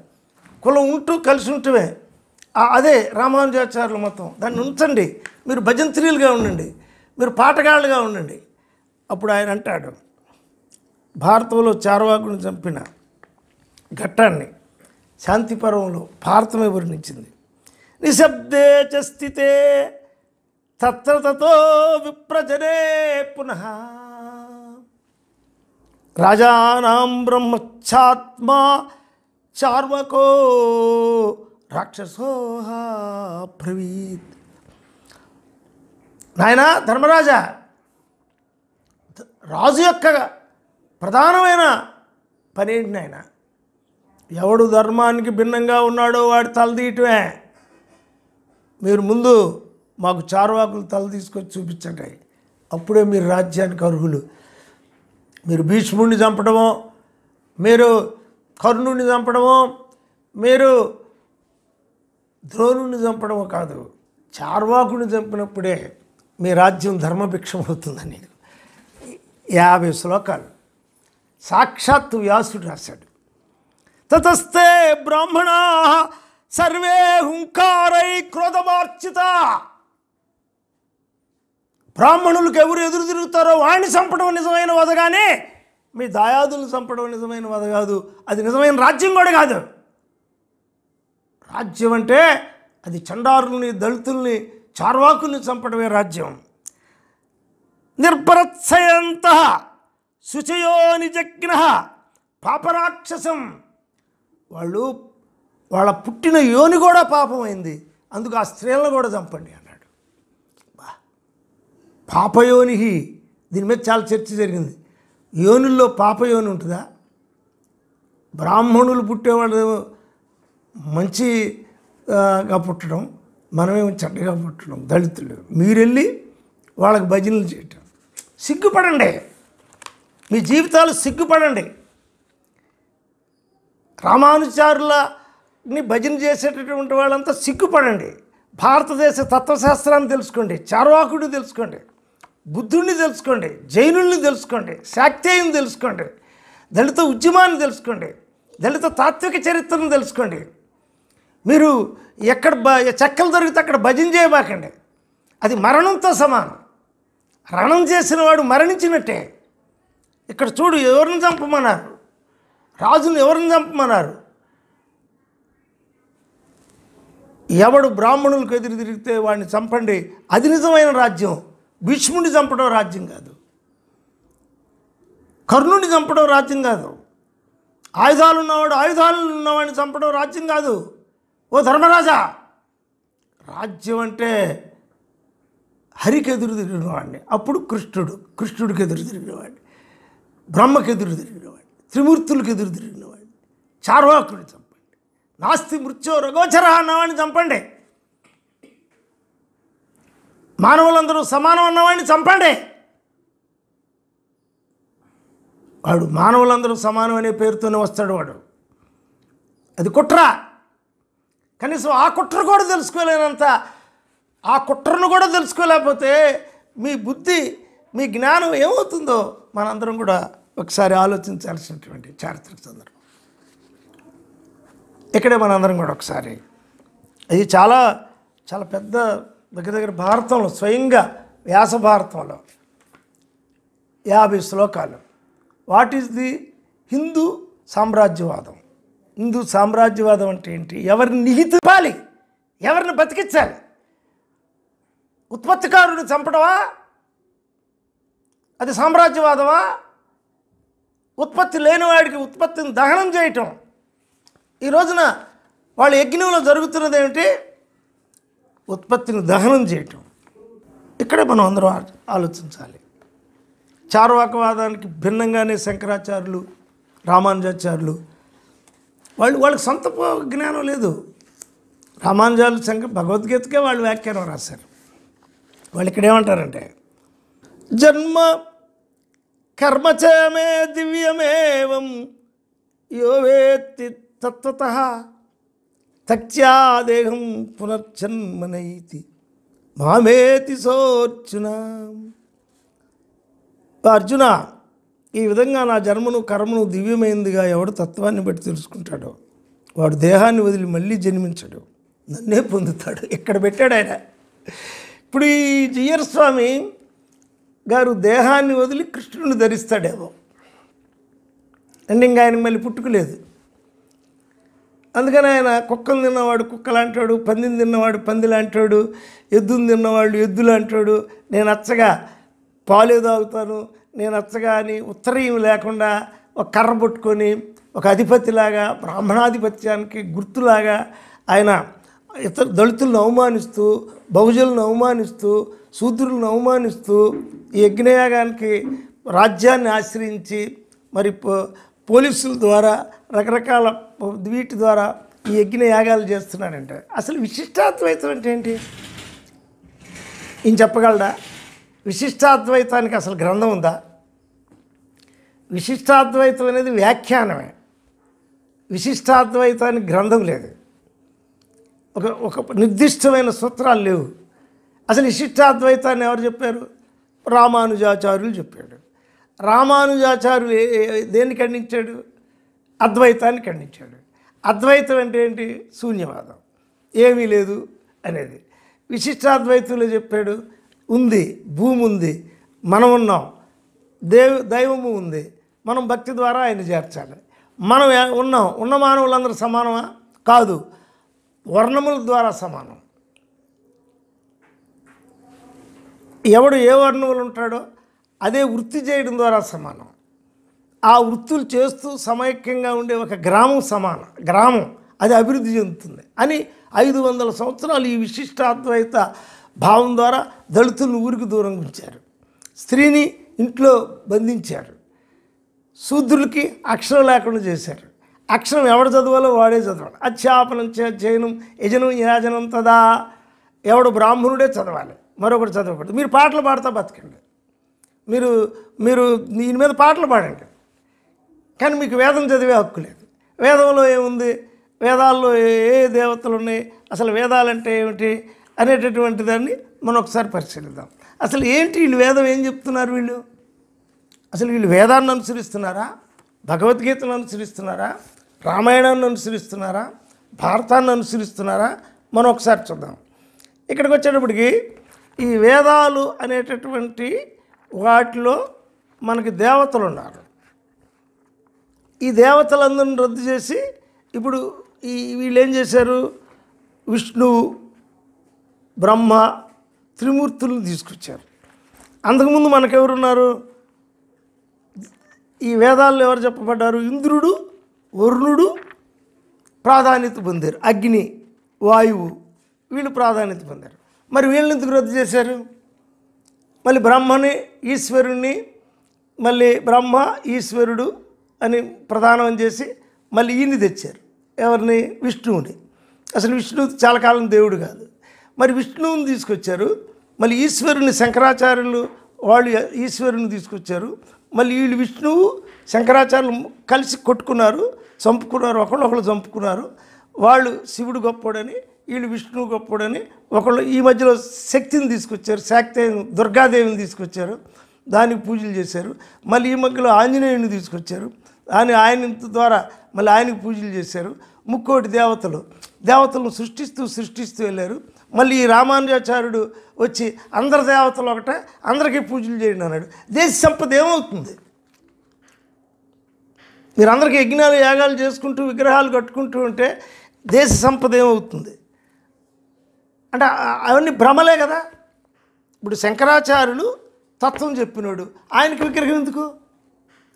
కులం ఉంటూ కలిసి ఉంటమే అదే రామానుజాచార్యులు మొత్తం దాన్ని ఉంచండి మీరు భజంత్రీలుగా ఉండండి మీరు పాటగాళ్ళుగా ఉండండి అప్పుడు ఆయన అంటాడు భారతంలో చార్వాకుని చంపిన ఘట్టాన్ని శాంతిపర్వంలో భారతమే వర్ణించింది నిశ్శబ్దే చస్తితే స్థితే తత్రతతో విప్రజనే పునః రాజానాం బ్రహ్మచ్చాత్మా చార్వకో రాక్షసోహ ప్రవీత్ నాయన ధర్మరాజా రాజు యొక్క ప్రధానమైన పనేంటి నాయన ఎవడు ధర్మానికి భిన్నంగా ఉన్నాడో వాడు తలదీయటమే మీరు ముందు మాకు చారువాకులు తల తీసుకొచ్చి చూపించండి అప్పుడే మీరు రాజ్యానికి అర్హులు మీరు భీష్ముడిని చంపడమో మీరు కర్ణుడిని చంపడమో మీరు ద్రోణుడిని చంపడమో కాదు చార్వాకుని చంపినప్పుడే మీ రాజ్యం ధర్మభిక్షం యాభై శ్లోకాలు సాక్షాత్తు వ్యాసుడు రాశాడు తతస్తే బ్రాహ్మణ సర్వే హుంకారై క్రోధమార్చిత బ్రాహ్మణులకు ఎవరు ఎదురు తిరుగుతారో వాడిని చంపడం నిజమైన వదగానే మీ దాయాదులు చంపడం నిజమైన వద కాదు అది నిజమైన రాజ్యం కూడా కాదు రాజ్యం అంటే అది చండారుల్ని దళితుల్ని చార్వాకుల్ని చంపడమే రాజ్యం నిర్భరత్సయంత శుచయో నిజజ్ఞ పాపరాక్షసం వాళ్ళు వాళ్ళ పుట్టిన యోని కూడా పాపమైంది అందుకు ఆ స్త్రీలను కూడా చంపండి పాపయోనిహి దీని మీద చాలా చర్చ జరిగింది యోనుల్లో పాపయోని ఉంటుందా బ్రాహ్మణులు పుట్టేవాళ్ళు మంచిగా పుట్టడం మనమేమో చెడ్డగా పుట్టడం దళితులు మీరెళ్ళి వాళ్ళకి భజనలు చేయటం సిగ్గుపడండి మీ జీవితాలు సిగ్గుపడండి రామానుచారులని భజన చేసేటటువంటి వాళ్ళంతా సిగ్గుపడండి భారతదేశ తత్వశాస్త్రాన్ని తెలుసుకోండి చార్వాకుడు తెలుసుకోండి బుద్ధుడిని తెలుసుకోండి జైనుల్ని తెలుసుకోండి శాక్తేయుని తెలుసుకోండి దళిత ఉద్యమాన్ని తెలుసుకోండి దళిత తాత్విక చరిత్రను తెలుసుకోండి మీరు ఎక్కడ బ చెక్కలు దొరికితే అక్కడ భజన చేయబాకండి అది మరణంతో సమానం రణం చేసిన వాడు మరణించినట్టే ఇక్కడ చూడు ఎవరిని చంపమన్నారు రాజును ఎవరిని చంపమన్నారు ఎవడు బ్రాహ్మణులకు ఎదురు తిరిగితే వాడిని చంపండి అది నిజమైన రాజ్యం భీష్ముడిని చంపడం రాజ్యం కాదు కర్ణుని చంపడం రాజ్యం కాదు ఆయుధాలు ఉన్నవాడు ఆయుధాలు ఉన్నవాడిని చంపడం రాజ్యం కాదు ఓ ధర్మరాజా రాజ్యం అంటే హరికి ఎదురు తిరిగినవాడిని అప్పుడు కృష్ణుడు కృష్ణుడికి ఎదురు తిరిగినవాడిని బ్రహ్మకి ఎదురు తిరిగినవాడిని త్రిమూర్తులకు ఎదురు తిరిగినవాడిని చార్వాకుని చంపండి నాస్తి మృత్యో రఘోచర అన్నవాడిని చంపండి మానవులందరూ సమానం అన్నవాడిని చంపండి వాడు మానవులందరూ సమానం అనే పేరుతోనే వస్తాడు వాడు అది కుట్ర కనీసం ఆ కుట్ర కూడా తెలుసుకోలేనంత ఆ కుట్రను కూడా తెలుసుకోలేకపోతే మీ బుద్ధి మీ జ్ఞానం ఏమవుతుందో మనందరం కూడా ఒకసారి ఆలోచించాల్సినటువంటి చారిత్రక సందర్భం ఇక్కడే మనందరం కూడా ఒకసారి ఇది చాలా చాలా పెద్ద దగ్గర దగ్గర భారతంలో స్వయంగా వ్యాస భారతంలో యాభై శ్లోకాలు వాట్ ఈస్ ది హిందూ సామ్రాజ్యవాదం హిందూ సామ్రాజ్యవాదం అంటే ఏంటి ఎవరిని నిహితపాలి ఎవరిని బతికించాలి ఉత్పత్తికారుని చంపడమా అది సామ్రాజ్యవాదమా ఉత్పత్తి లేనివాడికి ఉత్పత్తిని దహనం చేయటం ఈ రోజున వాళ్ళ యజ్ఞంలో జరుగుతున్నది ఏమిటి ఉత్పత్తిని దహనం చేయటం ఇక్కడే మనం అందరం ఆలోచించాలి చార్వాకవాదానికి భిన్నంగానే శంకరాచార్యులు రామానుజాచార్యులు వాళ్ళు వాళ్ళకి సొంత జ్ఞానం లేదు రామానుజాలు శంకర భగవద్గీతకే వాళ్ళు వ్యాఖ్యానం రాశారు వాళ్ళు ఇక్కడ ఏమంటారంటే జన్మ కర్మచమే దివ్యమేవం యోవేత్తి తత్వత తక్త్యాదేహం పునర్జన్మనైతి మామేతి సోర్జున అర్జున ఈ విధంగా నా జన్మను కర్మను దివ్యమైందిగా ఎవడు తత్వాన్ని బట్టి తెలుసుకుంటాడో వాడు దేహాన్ని వదిలి మళ్ళీ జన్మించడు నన్నే పొందుతాడు ఇక్కడ పెట్టాడు ఆయన ఇప్పుడు ఈ జియర్ స్వామి గారు దేహాన్ని వదిలి కృష్ణుని ధరిస్తాడేమో అండ్ ఇంకా ఆయన మళ్ళీ పుట్టుకులేదు అందుకని ఆయన కుక్కలు తిన్నవాడు కుక్కలు అంటాడు పందిని తిన్నవాడు పందిలు అంటాడు ఎద్దుని తిన్నవాడు ఎద్దులు అంటాడు నేను అచ్చగా పాలు తాగుతాను నేను అచ్చగా అని ఉత్తరీయం లేకుండా ఒక కర్ర పట్టుకొని ఒక అధిపతిలాగా బ్రాహ్మణాధిపత్యానికి గుర్తులాగా ఆయన ఇతర దళితులను అవమానిస్తూ బహుజనులను అవమానిస్తూ శూద్రులను అవమానిస్తూ ఈ యజ్ఞయాగానికి రాజ్యాన్ని ఆశ్రయించి మరి పోలీసుల ద్వారా రకరకాల వీటి ద్వారా ఈ యజ్ఞ యాగాలు చేస్తున్నాడంట అసలు విశిష్టాద్వైతం అంటే ఏంటి ఈయన చెప్పగలడా విశిష్టాద్వైతానికి అసలు గ్రంథం ఉందా విశిష్టాద్వైతం అనేది వ్యాఖ్యానమే విశిష్టాద్వైతానికి గ్రంథం లేదు ఒక ఒక నిర్దిష్టమైన సూత్రాలు లేవు అసలు విశిష్టాద్వైతాన్ని ఎవరు చెప్పారు రామానుజాచార్యులు చెప్పాడు రామానుజాచార్యులు దేన్ని ఖండించాడు అద్వైతాన్ని ఖండించాడు అద్వైతం అంటే ఏంటి శూన్యవాదం ఏమీ లేదు అనేది విశిష్టాద్వైతులు చెప్పాడు ఉంది భూమి ఉంది మనం ఉన్నాం దేవ దైవము ఉంది మనం భక్తి ద్వారా ఆయన చేర్చాలి మనం ఉన్నాం ఉన్న మానవులందరూ సమానమా కాదు వర్ణముల ద్వారా సమానం ఎవడు ఏ వర్ణములు ఉంటాడో అదే వృత్తి చేయడం ద్వారా సమానం ఆ వృత్తులు చేస్తూ సమైక్యంగా ఉండే ఒక గ్రామం సమాన గ్రామం అది అభివృద్ధి చెందుతుంది అని ఐదు వందల సంవత్సరాలు ఈ విశిష్టాద్వైత భావం ద్వారా దళితులను ఊరికి దూరం ఉంచారు స్త్రీని ఇంట్లో బంధించారు శూద్రులకి అక్షరం లేకుండా చేశారు అక్షరం ఎవడు చదవాలో వాడే చదవాలి అధ్యాపనం చేయనం యజనం యాజనం తదా ఎవడు బ్రాహ్మణుడే చదవాలి మరొకటి చదవకూడదు మీరు పాటలు పాడతా బతకండి మీరు మీరు దీని మీద పాటలు పాడండి కానీ మీకు వేదం చదివే హక్కు లేదు వేదంలో ఏముంది వేదాల్లో ఏ దేవతలు ఉన్నాయి అసలు వేదాలు అంటే ఏమిటి అనేటటువంటి దాన్ని మనం ఒకసారి పరిశీలిద్దాం అసలు ఏంటి వీళ్ళు వేదం ఏం చెప్తున్నారు వీళ్ళు అసలు వీళ్ళు వేదాన్ని అనుసరిస్తున్నారా భగవద్గీతను అనుసరిస్తున్నారా రామాయణాన్ని అనుసరిస్తున్నారా భారతాన్ని అనుసరిస్తున్నారా మనం ఒకసారి చూద్దాం ఇక్కడికి వచ్చేటప్పటికి ఈ వేదాలు అనేటటువంటి వాటిలో మనకి దేవతలు ఉన్నారు ఈ దేవతలందరిని రద్దు చేసి ఇప్పుడు ఈ వీళ్ళు ఏం చేశారు విష్ణువు బ్రహ్మ త్రిమూర్తులను తీసుకొచ్చారు అంతకుముందు మనకెవరున్నారు ఈ వేదాల్లో ఎవరు చెప్పబడ్డారు ఇంద్రుడు వరుణుడు ప్రాధాన్యత పొందారు అగ్ని వాయువు వీళ్ళు ప్రాధాన్యత పొందారు మరి వీళ్ళని ఎందుకు రద్దు చేశారు మళ్ళీ బ్రహ్మని ఈశ్వరుణ్ణి మళ్ళీ బ్రహ్మ ఈశ్వరుడు అని ప్రదానం చేసి మళ్ళీ ఈయన్ని తెచ్చారు ఎవరిని విష్ణువుని అసలు విష్ణు చాలా కాలం దేవుడు కాదు మరి విష్ణువుని తీసుకొచ్చారు మళ్ళీ ఈశ్వరుని శంకరాచార్యులు వాళ్ళు ఈశ్వరుని తీసుకొచ్చారు మళ్ళీ వీళ్ళు విష్ణువు శంకరాచార్యులు కలిసి కొట్టుకున్నారు చంపుకున్నారు ఒకళ్ళొకళ్ళు చంపుకున్నారు వాళ్ళు శివుడు గొప్పోడని వీళ్ళు విష్ణువు గొప్పోడని ఒకళ్ళు ఈ మధ్యలో శక్తిని తీసుకొచ్చారు శక్తి దుర్గాదేవిని తీసుకొచ్చారు దానికి పూజలు చేశారు మళ్ళీ ఈ మధ్యలో ఆంజనేయుని తీసుకొచ్చారు అని ఆయన ద్వారా మళ్ళీ ఆయనకు పూజలు చేశారు ముక్కోటి దేవతలు దేవతలను సృష్టిస్తూ సృష్టిస్తూ వెళ్ళారు మళ్ళీ ఈ రామానుజాచార్యుడు వచ్చి అందరి దేవతలు ఒకటే అందరికీ పూజలు చేయండి అన్నాడు దేశ సంపద ఏమవుతుంది మీరు అందరికీ యజ్ఞాలు యాగాలు చేసుకుంటూ విగ్రహాలు కట్టుకుంటూ ఉంటే దేశ సంపద ఏమవుతుంది అంటే అవన్నీ భ్రమలే కదా ఇప్పుడు శంకరాచార్యులు తత్వం చెప్పినాడు ఆయనకు విగ్రహం ఎందుకు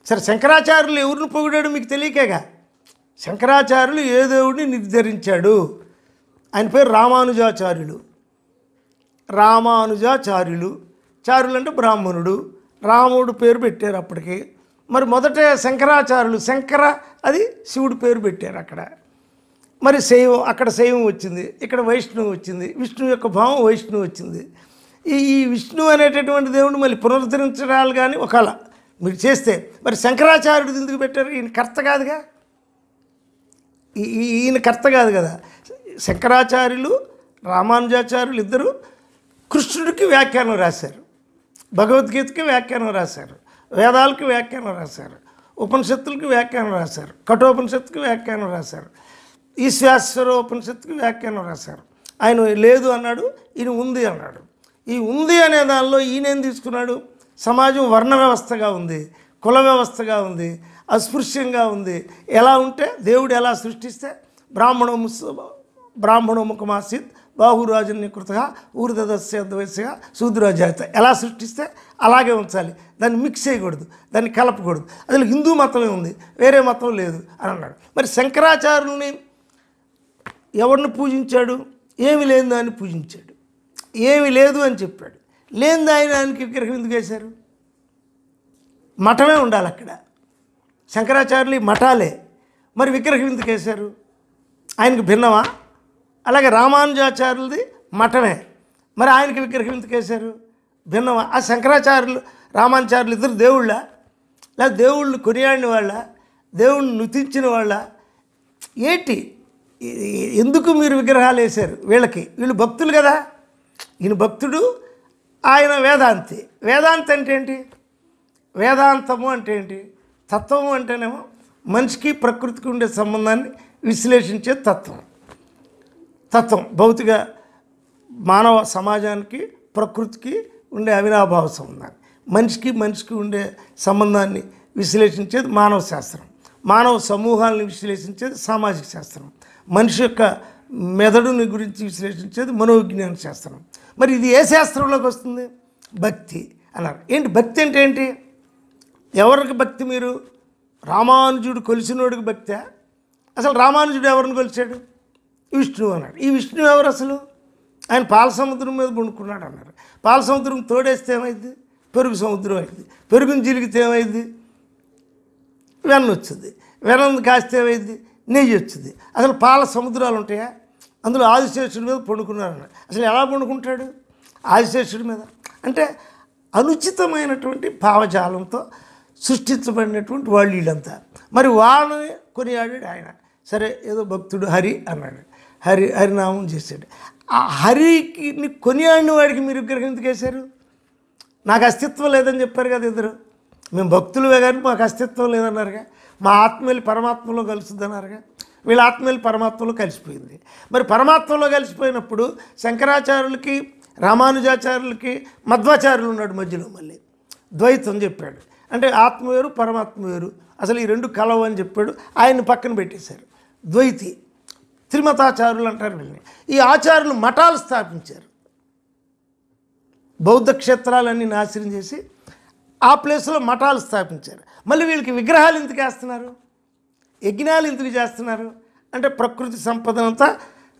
సరే శంకరాచార్యులు ఎవరిని పొగిడాడు మీకు తెలియకేగా శంకరాచార్యులు ఏ దేవుడిని నిర్ధరించాడు ఆయన పేరు రామానుజాచార్యులు రామానుజాచార్యులు చార్యులు అంటే బ్రాహ్మణుడు రాముడు పేరు పెట్టారు అప్పటికి మరి మొదట శంకరాచార్యులు శంకర అది శివుడు పేరు పెట్టారు అక్కడ మరి శైవం అక్కడ శైవం వచ్చింది ఇక్కడ వైష్ణువు వచ్చింది విష్ణువు యొక్క భావం వైష్ణువు వచ్చింది ఈ ఈ విష్ణు అనేటటువంటి దేవుడు మళ్ళీ పునరుద్ధరించడాలు కానీ ఒకలా మీరు చేస్తే మరి శంకరాచార్యుడు ఎందుకు పెట్టారు ఈయన కర్త కాదుగా ఈయన కర్త కాదు కదా శంకరాచార్యులు రామానుజాచార్యులు ఇద్దరు కృష్ణుడికి వ్యాఖ్యానం రాశారు భగవద్గీతకి వ్యాఖ్యానం రాశారు వేదాలకి వ్యాఖ్యానం రాశారు ఉపనిషత్తులకి వ్యాఖ్యానం రాశారు కఠోపనిషత్తుకి వ్యాఖ్యానం రాశారు ఈశ్వాశ్వర ఉపనిషత్తుకి వ్యాఖ్యానం రాశారు ఆయన లేదు అన్నాడు ఈయన ఉంది అన్నాడు ఈ ఉంది అనే దానిలో ఈయనేం తీసుకున్నాడు సమాజం వర్ణ వ్యవస్థగా ఉంది కుల వ్యవస్థగా ఉంది అస్పృశ్యంగా ఉంది ఎలా ఉంటే దేవుడు ఎలా సృష్టిస్తే బ్రాహ్మణము బ్రాహ్మణోముఖ మాసిద్ బాహురాజుని కృతగా ఊర్ధదస్యద్వయసగా శూద్రాజాత ఎలా సృష్టిస్తే అలాగే ఉంచాలి దాన్ని మిక్స్ చేయకూడదు దాన్ని కలపకూడదు అసలు హిందూ మతమే ఉంది వేరే మతం లేదు అని అన్నాడు మరి శంకరాచార్యుల్ని ఎవరిని పూజించాడు ఏమి లేని దాన్ని పూజించాడు ఏమి లేదు అని చెప్పాడు లేని ఆయన ఆయనకి విగ్రహం ఎందుకు వేశారు మఠమే ఉండాలి అక్కడ శంకరాచార్యులు మఠాలే మరి విగ్రహం ఎందుకు వేశారు ఆయనకు భిన్నమా అలాగే రామానుజాచార్యులది మఠమే మరి ఆయనకి విగ్రహం ఎందుకు వేశారు భిన్నమా ఆ శంకరాచార్యులు రామాచార్యులు ఇద్దరు దేవుళ్ళ లేదా దేవుళ్ళు కొనియాడిన వాళ్ళ దేవుణ్ణి నుతించిన వాళ్ళ ఏంటి ఎందుకు మీరు విగ్రహాలు వేశారు వీళ్ళకి వీళ్ళు భక్తులు కదా ఈయన భక్తుడు ఆయన వేదాంతి వేదాంతి అంటే ఏంటి వేదాంతము అంటే ఏంటి తత్వము అంటేనేమో మనిషికి ప్రకృతికి ఉండే సంబంధాన్ని విశ్లేషించే తత్వం తత్వం భౌతిక మానవ సమాజానికి ప్రకృతికి ఉండే అవినాభావ సంబంధాన్ని మనిషికి మనిషికి ఉండే సంబంధాన్ని విశ్లేషించేది మానవ శాస్త్రం మానవ సమూహాలను విశ్లేషించేది సామాజిక శాస్త్రం మనిషి యొక్క మెదడుని గురించి విశ్లేషించేది మనోవిజ్ఞాన శాస్త్రం మరి ఇది ఏ శాస్త్రంలోకి వస్తుంది భక్తి అన్నారు ఏంటి భక్తి అంటే ఏంటి ఎవరికి భక్తి మీరు రామానుజుడు కొలిసినోడికి భక్తి అసలు రామానుజుడు ఎవరిని కొలిచాడు విష్ణువు అన్నాడు ఈ విష్ణువు ఎవరు అసలు ఆయన పాల సముద్రం మీద పండుకున్నాడు అన్నారు పాల సముద్రం తోడేస్తే ఏమైంది పెరుగు సముద్రం అయింది పెరుగుని జిలిగితే ఏమైంది వెన్న వచ్చింది వెన్న కాస్తే ఏమైంది నెయ్యి వచ్చింది అసలు పాల సముద్రాలు ఉంటాయా అందులో ఆదిశేషుడి మీద పండుకున్నారని అసలు ఎలా పండుకుంటాడు ఆదిశేషుడి మీద అంటే అనుచితమైనటువంటి భావజాలంతో సృష్టించబడినటువంటి వాళ్ళు వీళ్ళంతా మరి వాళ్ళని కొనియాడాడు ఆయన సరే ఏదో భక్తుడు హరి అన్నాడు హరి హరినామం చేశాడు ఆ హరికి కొనియాడిన వాడికి మీరు విగ్రహం ఎందుకు వేశారు నాకు అస్తిత్వం లేదని చెప్పారు కదా ఇద్దరు మేము భక్తులు కానీ మాకు అస్తిత్వం లేదన్నారుగా మా ఆత్మ పరమాత్మలో కలుస్తుందన్నారుగా వీళ్ళ ఆత్మీయులు పరమాత్మలో కలిసిపోయింది మరి పరమాత్మలో కలిసిపోయినప్పుడు శంకరాచార్యులకి రామానుజాచార్యులకి మధ్వాచార్యులు ఉన్నాడు మధ్యలో మళ్ళీ ద్వైతం చెప్పాడు అంటే ఆత్మ వేరు పరమాత్మ వేరు అసలు ఈ రెండు కలవు అని చెప్పాడు ఆయన్ని పక్కన పెట్టేశారు ద్వైతి త్రిమతాచారులు అంటారు వీళ్ళని ఈ ఆచారులు మఠాలు స్థాపించారు బౌద్ధ క్షేత్రాలన్నీ నాశనం చేసి ఆ ప్లేస్లో మఠాలు స్థాపించారు మళ్ళీ వీళ్ళకి విగ్రహాలు ఎందుకు వేస్తున్నారు యజ్ఞాలు ఎందుకు చేస్తున్నారు అంటే ప్రకృతి సంపదనంతా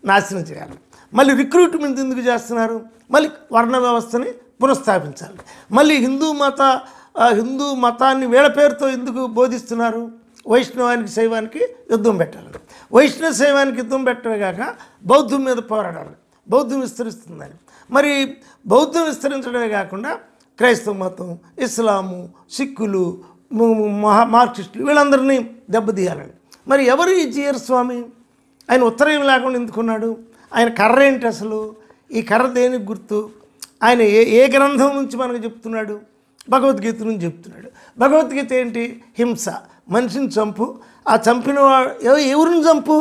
నాశనం చేయాలి మళ్ళీ రిక్రూట్మెంట్ ఎందుకు చేస్తున్నారు మళ్ళీ వర్ణ వ్యవస్థని పునఃస్థాపించాలి మళ్ళీ హిందూ మత హిందూ మతాన్ని వేళ పేరుతో ఎందుకు బోధిస్తున్నారు వైష్ణవానికి శైవానికి యుద్ధం పెట్టాలి వైష్ణవ శైవానికి యుద్ధం పెట్టడమే కాక బౌద్ధం మీద పోరాడాలి బౌద్ధం విస్తరిస్తుందని మరి బౌద్ధం విస్తరించడమే కాకుండా క్రైస్తవ మతం ఇస్లాము సిక్కులు మహా మార్క్సిస్టులు వీళ్ళందరినీ దెబ్బతీయాలని మరి ఎవరు ఈ జిఆర్ స్వామి ఆయన ఉత్తరం లేకుండా ఎందుకున్నాడు ఆయన కర్ర ఏంటి అసలు ఈ కర్ర దేనికి గుర్తు ఆయన ఏ ఏ గ్రంథం నుంచి మనకు చెప్తున్నాడు భగవద్గీత నుంచి చెప్తున్నాడు భగవద్గీత ఏంటి హింస మనిషిని చంపు ఆ చంపిన వాడు ఎవరిని చంపు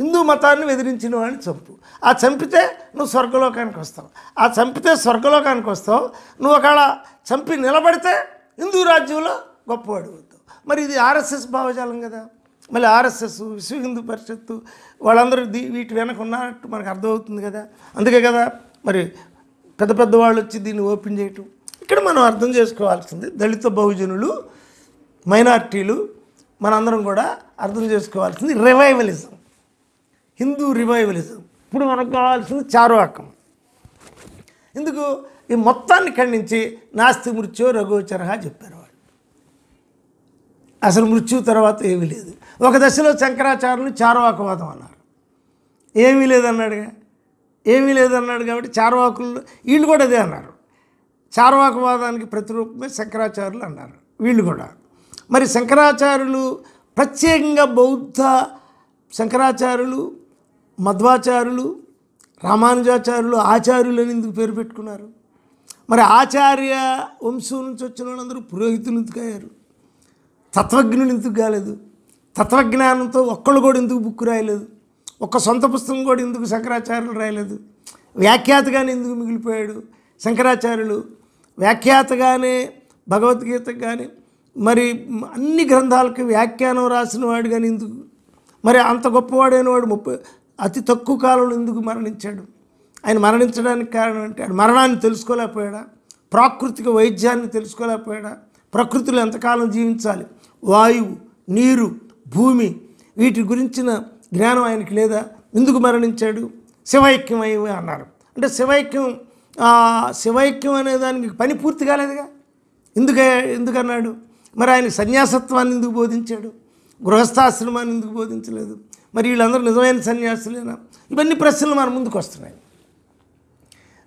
హిందూ మతాన్ని వెదిరించిన వాడిని చంపు ఆ చంపితే నువ్వు స్వర్గలోకానికి వస్తావు ఆ చంపితే స్వర్గలోకానికి వస్తావు నువ్వు ఒకవేళ చంపి నిలబడితే హిందూ రాజ్యంలో గొప్పవాడు అవుతావు మరి ఇది ఆర్ఎస్ఎస్ భావజాలం కదా మళ్ళీ ఆర్ఎస్ఎస్ విశ్వ హిందూ పరిషత్తు వాళ్ళందరూ దీ వీటి వెనక ఉన్నట్టు మనకు అర్థమవుతుంది కదా అందుకే కదా మరి పెద్ద పెద్ద వాళ్ళు వచ్చి దీన్ని ఓపెన్ చేయటం ఇక్కడ మనం అర్థం చేసుకోవాల్సింది దళిత బహుజనులు మైనార్టీలు మనందరం కూడా అర్థం చేసుకోవాల్సింది రివైవలిజం హిందూ రివైవలిజం ఇప్పుడు మనకు కావాల్సింది చారువాకం ఎందుకు ఈ మొత్తాన్ని ఖండించి నాస్తి మృత్యు రఘుచరహ చెప్పారు వాళ్ళు అసలు మృత్యు తర్వాత ఏమీ లేదు ఒక దశలో శంకరాచార్యులు చారువాకవాదం అన్నారు ఏమీ లేదన్నాడుగా ఏమీ లేదన్నాడు కాబట్టి చారువాకులు వీళ్ళు కూడా అదే అన్నారు చారువాకవాదానికి ప్రతిరూపమే శంకరాచార్యులు అన్నారు వీళ్ళు కూడా మరి శంకరాచార్యులు ప్రత్యేకంగా బౌద్ధ శంకరాచార్యులు మధ్వాచార్యులు రామానుజాచార్యులు ఆచార్యులు అని ఎందుకు పేరు పెట్టుకున్నారు మరి ఆచార్య వంశం నుంచి వచ్చిన వాళ్ళందరూ పురోహితులు అయ్యారు తత్వజ్ఞులు ఎందుకు కాలేదు తత్వజ్ఞానంతో ఒక్కళ్ళు కూడా ఎందుకు బుక్ రాయలేదు ఒక్క సొంత పుస్తకం కూడా ఎందుకు శంకరాచార్యులు రాయలేదు వ్యాఖ్యాతగానే ఎందుకు మిగిలిపోయాడు శంకరాచార్యులు వ్యాఖ్యాతగానే భగవద్గీత కానీ మరి అన్ని గ్రంథాలకి వ్యాఖ్యానం రాసిన వాడు కానీ ఎందుకు మరి అంత గొప్పవాడైన వాడు ముప్పై అతి తక్కువ కాలంలో ఎందుకు మరణించాడు ఆయన మరణించడానికి కారణం అంటే ఆయన మరణాన్ని తెలుసుకోలేకపోయాడా ప్రాకృతిక వైద్యాన్ని తెలుసుకోలేకపోయాడా ప్రకృతిలో ఎంతకాలం జీవించాలి వాయువు నీరు భూమి వీటి గురించిన జ్ఞానం ఆయనకి లేదా ఎందుకు మరణించాడు శివైక్యం అయ్యి అన్నారు అంటే శివైక్యం శివైక్యం అనే దానికి పని పూర్తి కాలేదుగా ఎందుక ఎందుకన్నాడు మరి ఆయన సన్యాసత్వాన్ని ఎందుకు బోధించాడు గృహస్థాశ్రమాన్ని ఎందుకు బోధించలేదు మరి వీళ్ళందరూ నిజమైన సన్యాసులేనా ఇవన్నీ ప్రశ్నలు మన ముందుకు వస్తున్నాయి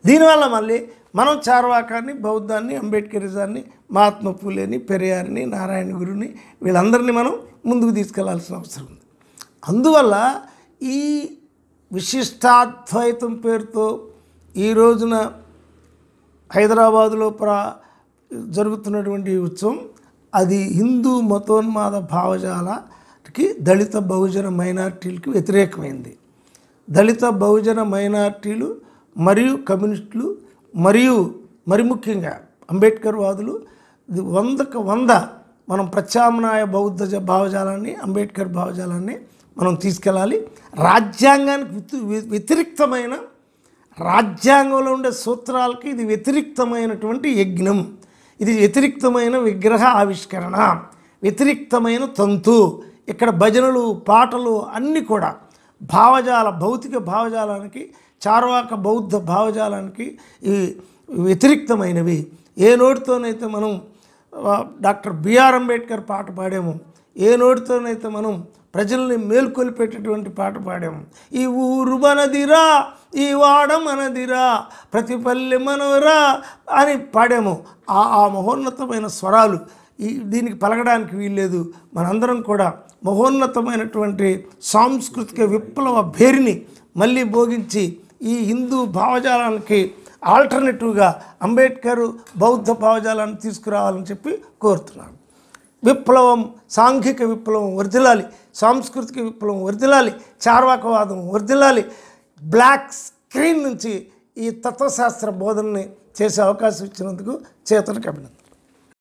దీనివల్ల మళ్ళీ మనం చార్వాకాన్ని బౌద్ధాన్ని అంబేద్కరిజాన్ని మహాత్మ పూలేని పెరియారిని నారాయణ గురుని వీళ్ళందరినీ మనం ముందుకు తీసుకెళ్లాల్సిన అవసరం ఉంది అందువల్ల ఈ విశిష్టాద్వైతం పేరుతో ఈ రోజున హైదరాబాదులో ప్రా జరుగుతున్నటువంటి ఉత్సవం అది హిందూ మతోన్మాద భావజాలకి దళిత బహుజన మైనార్టీలకి వ్యతిరేకమైంది దళిత బహుజన మైనార్టీలు మరియు కమ్యూనిస్టులు మరియు మరి ముఖ్యంగా అంబేద్కర్ వాదులు వందకు వంద మనం ప్రత్యామ్నాయ బౌద్ధ భావజాలాన్ని అంబేద్కర్ భావజాలాన్ని మనం తీసుకెళ్ళాలి రాజ్యాంగానికి వ్యతిరిక్తమైన రాజ్యాంగంలో ఉండే సూత్రాలకి ఇది వ్యతిరిక్తమైనటువంటి యజ్ఞం ఇది వ్యతిరిక్తమైన విగ్రహ ఆవిష్కరణ వ్యతిరిక్తమైన తంతు ఇక్కడ భజనలు పాటలు అన్నీ కూడా భావజాల భౌతిక భావజాలానికి చార్వాక బౌద్ధ భావజాలానికి ఇవి వ్యతిరిక్తమైనవి ఏ నోటితోనైతే మనం డాక్టర్ బిఆర్ అంబేద్కర్ పాట పాడాము ఏ నోటితోనైతే మనం ప్రజల్ని మేల్కొల్పేటటువంటి పాట పాడాము ఈ ఊరు మనదిరా ఈ వాడ మనదిరా ప్రతి పల్లె మనవరా అని పాడాము ఆ ఆ మహోన్నతమైన స్వరాలు ఈ దీనికి పలకడానికి వీల్లేదు మనందరం కూడా మహోన్నతమైనటువంటి సాంస్కృతిక విప్లవ భేరిని మళ్ళీ భోగించి ఈ హిందూ భావజాలానికి ఆల్టర్నేటివ్గా అంబేద్కర్ బౌద్ధ భావజాలాన్ని తీసుకురావాలని చెప్పి కోరుతున్నాను విప్లవం సాంఘిక విప్లవం వర్ధిల్లాలి సాంస్కృతిక విప్లవం వర్ధిల్లాలి చార్వాకవాదం వర్ధిల్లాలి బ్లాక్ స్క్రీన్ నుంచి ఈ తత్వశాస్త్ర బోధనని చేసే అవకాశం ఇచ్చినందుకు చేతనకు అభినందన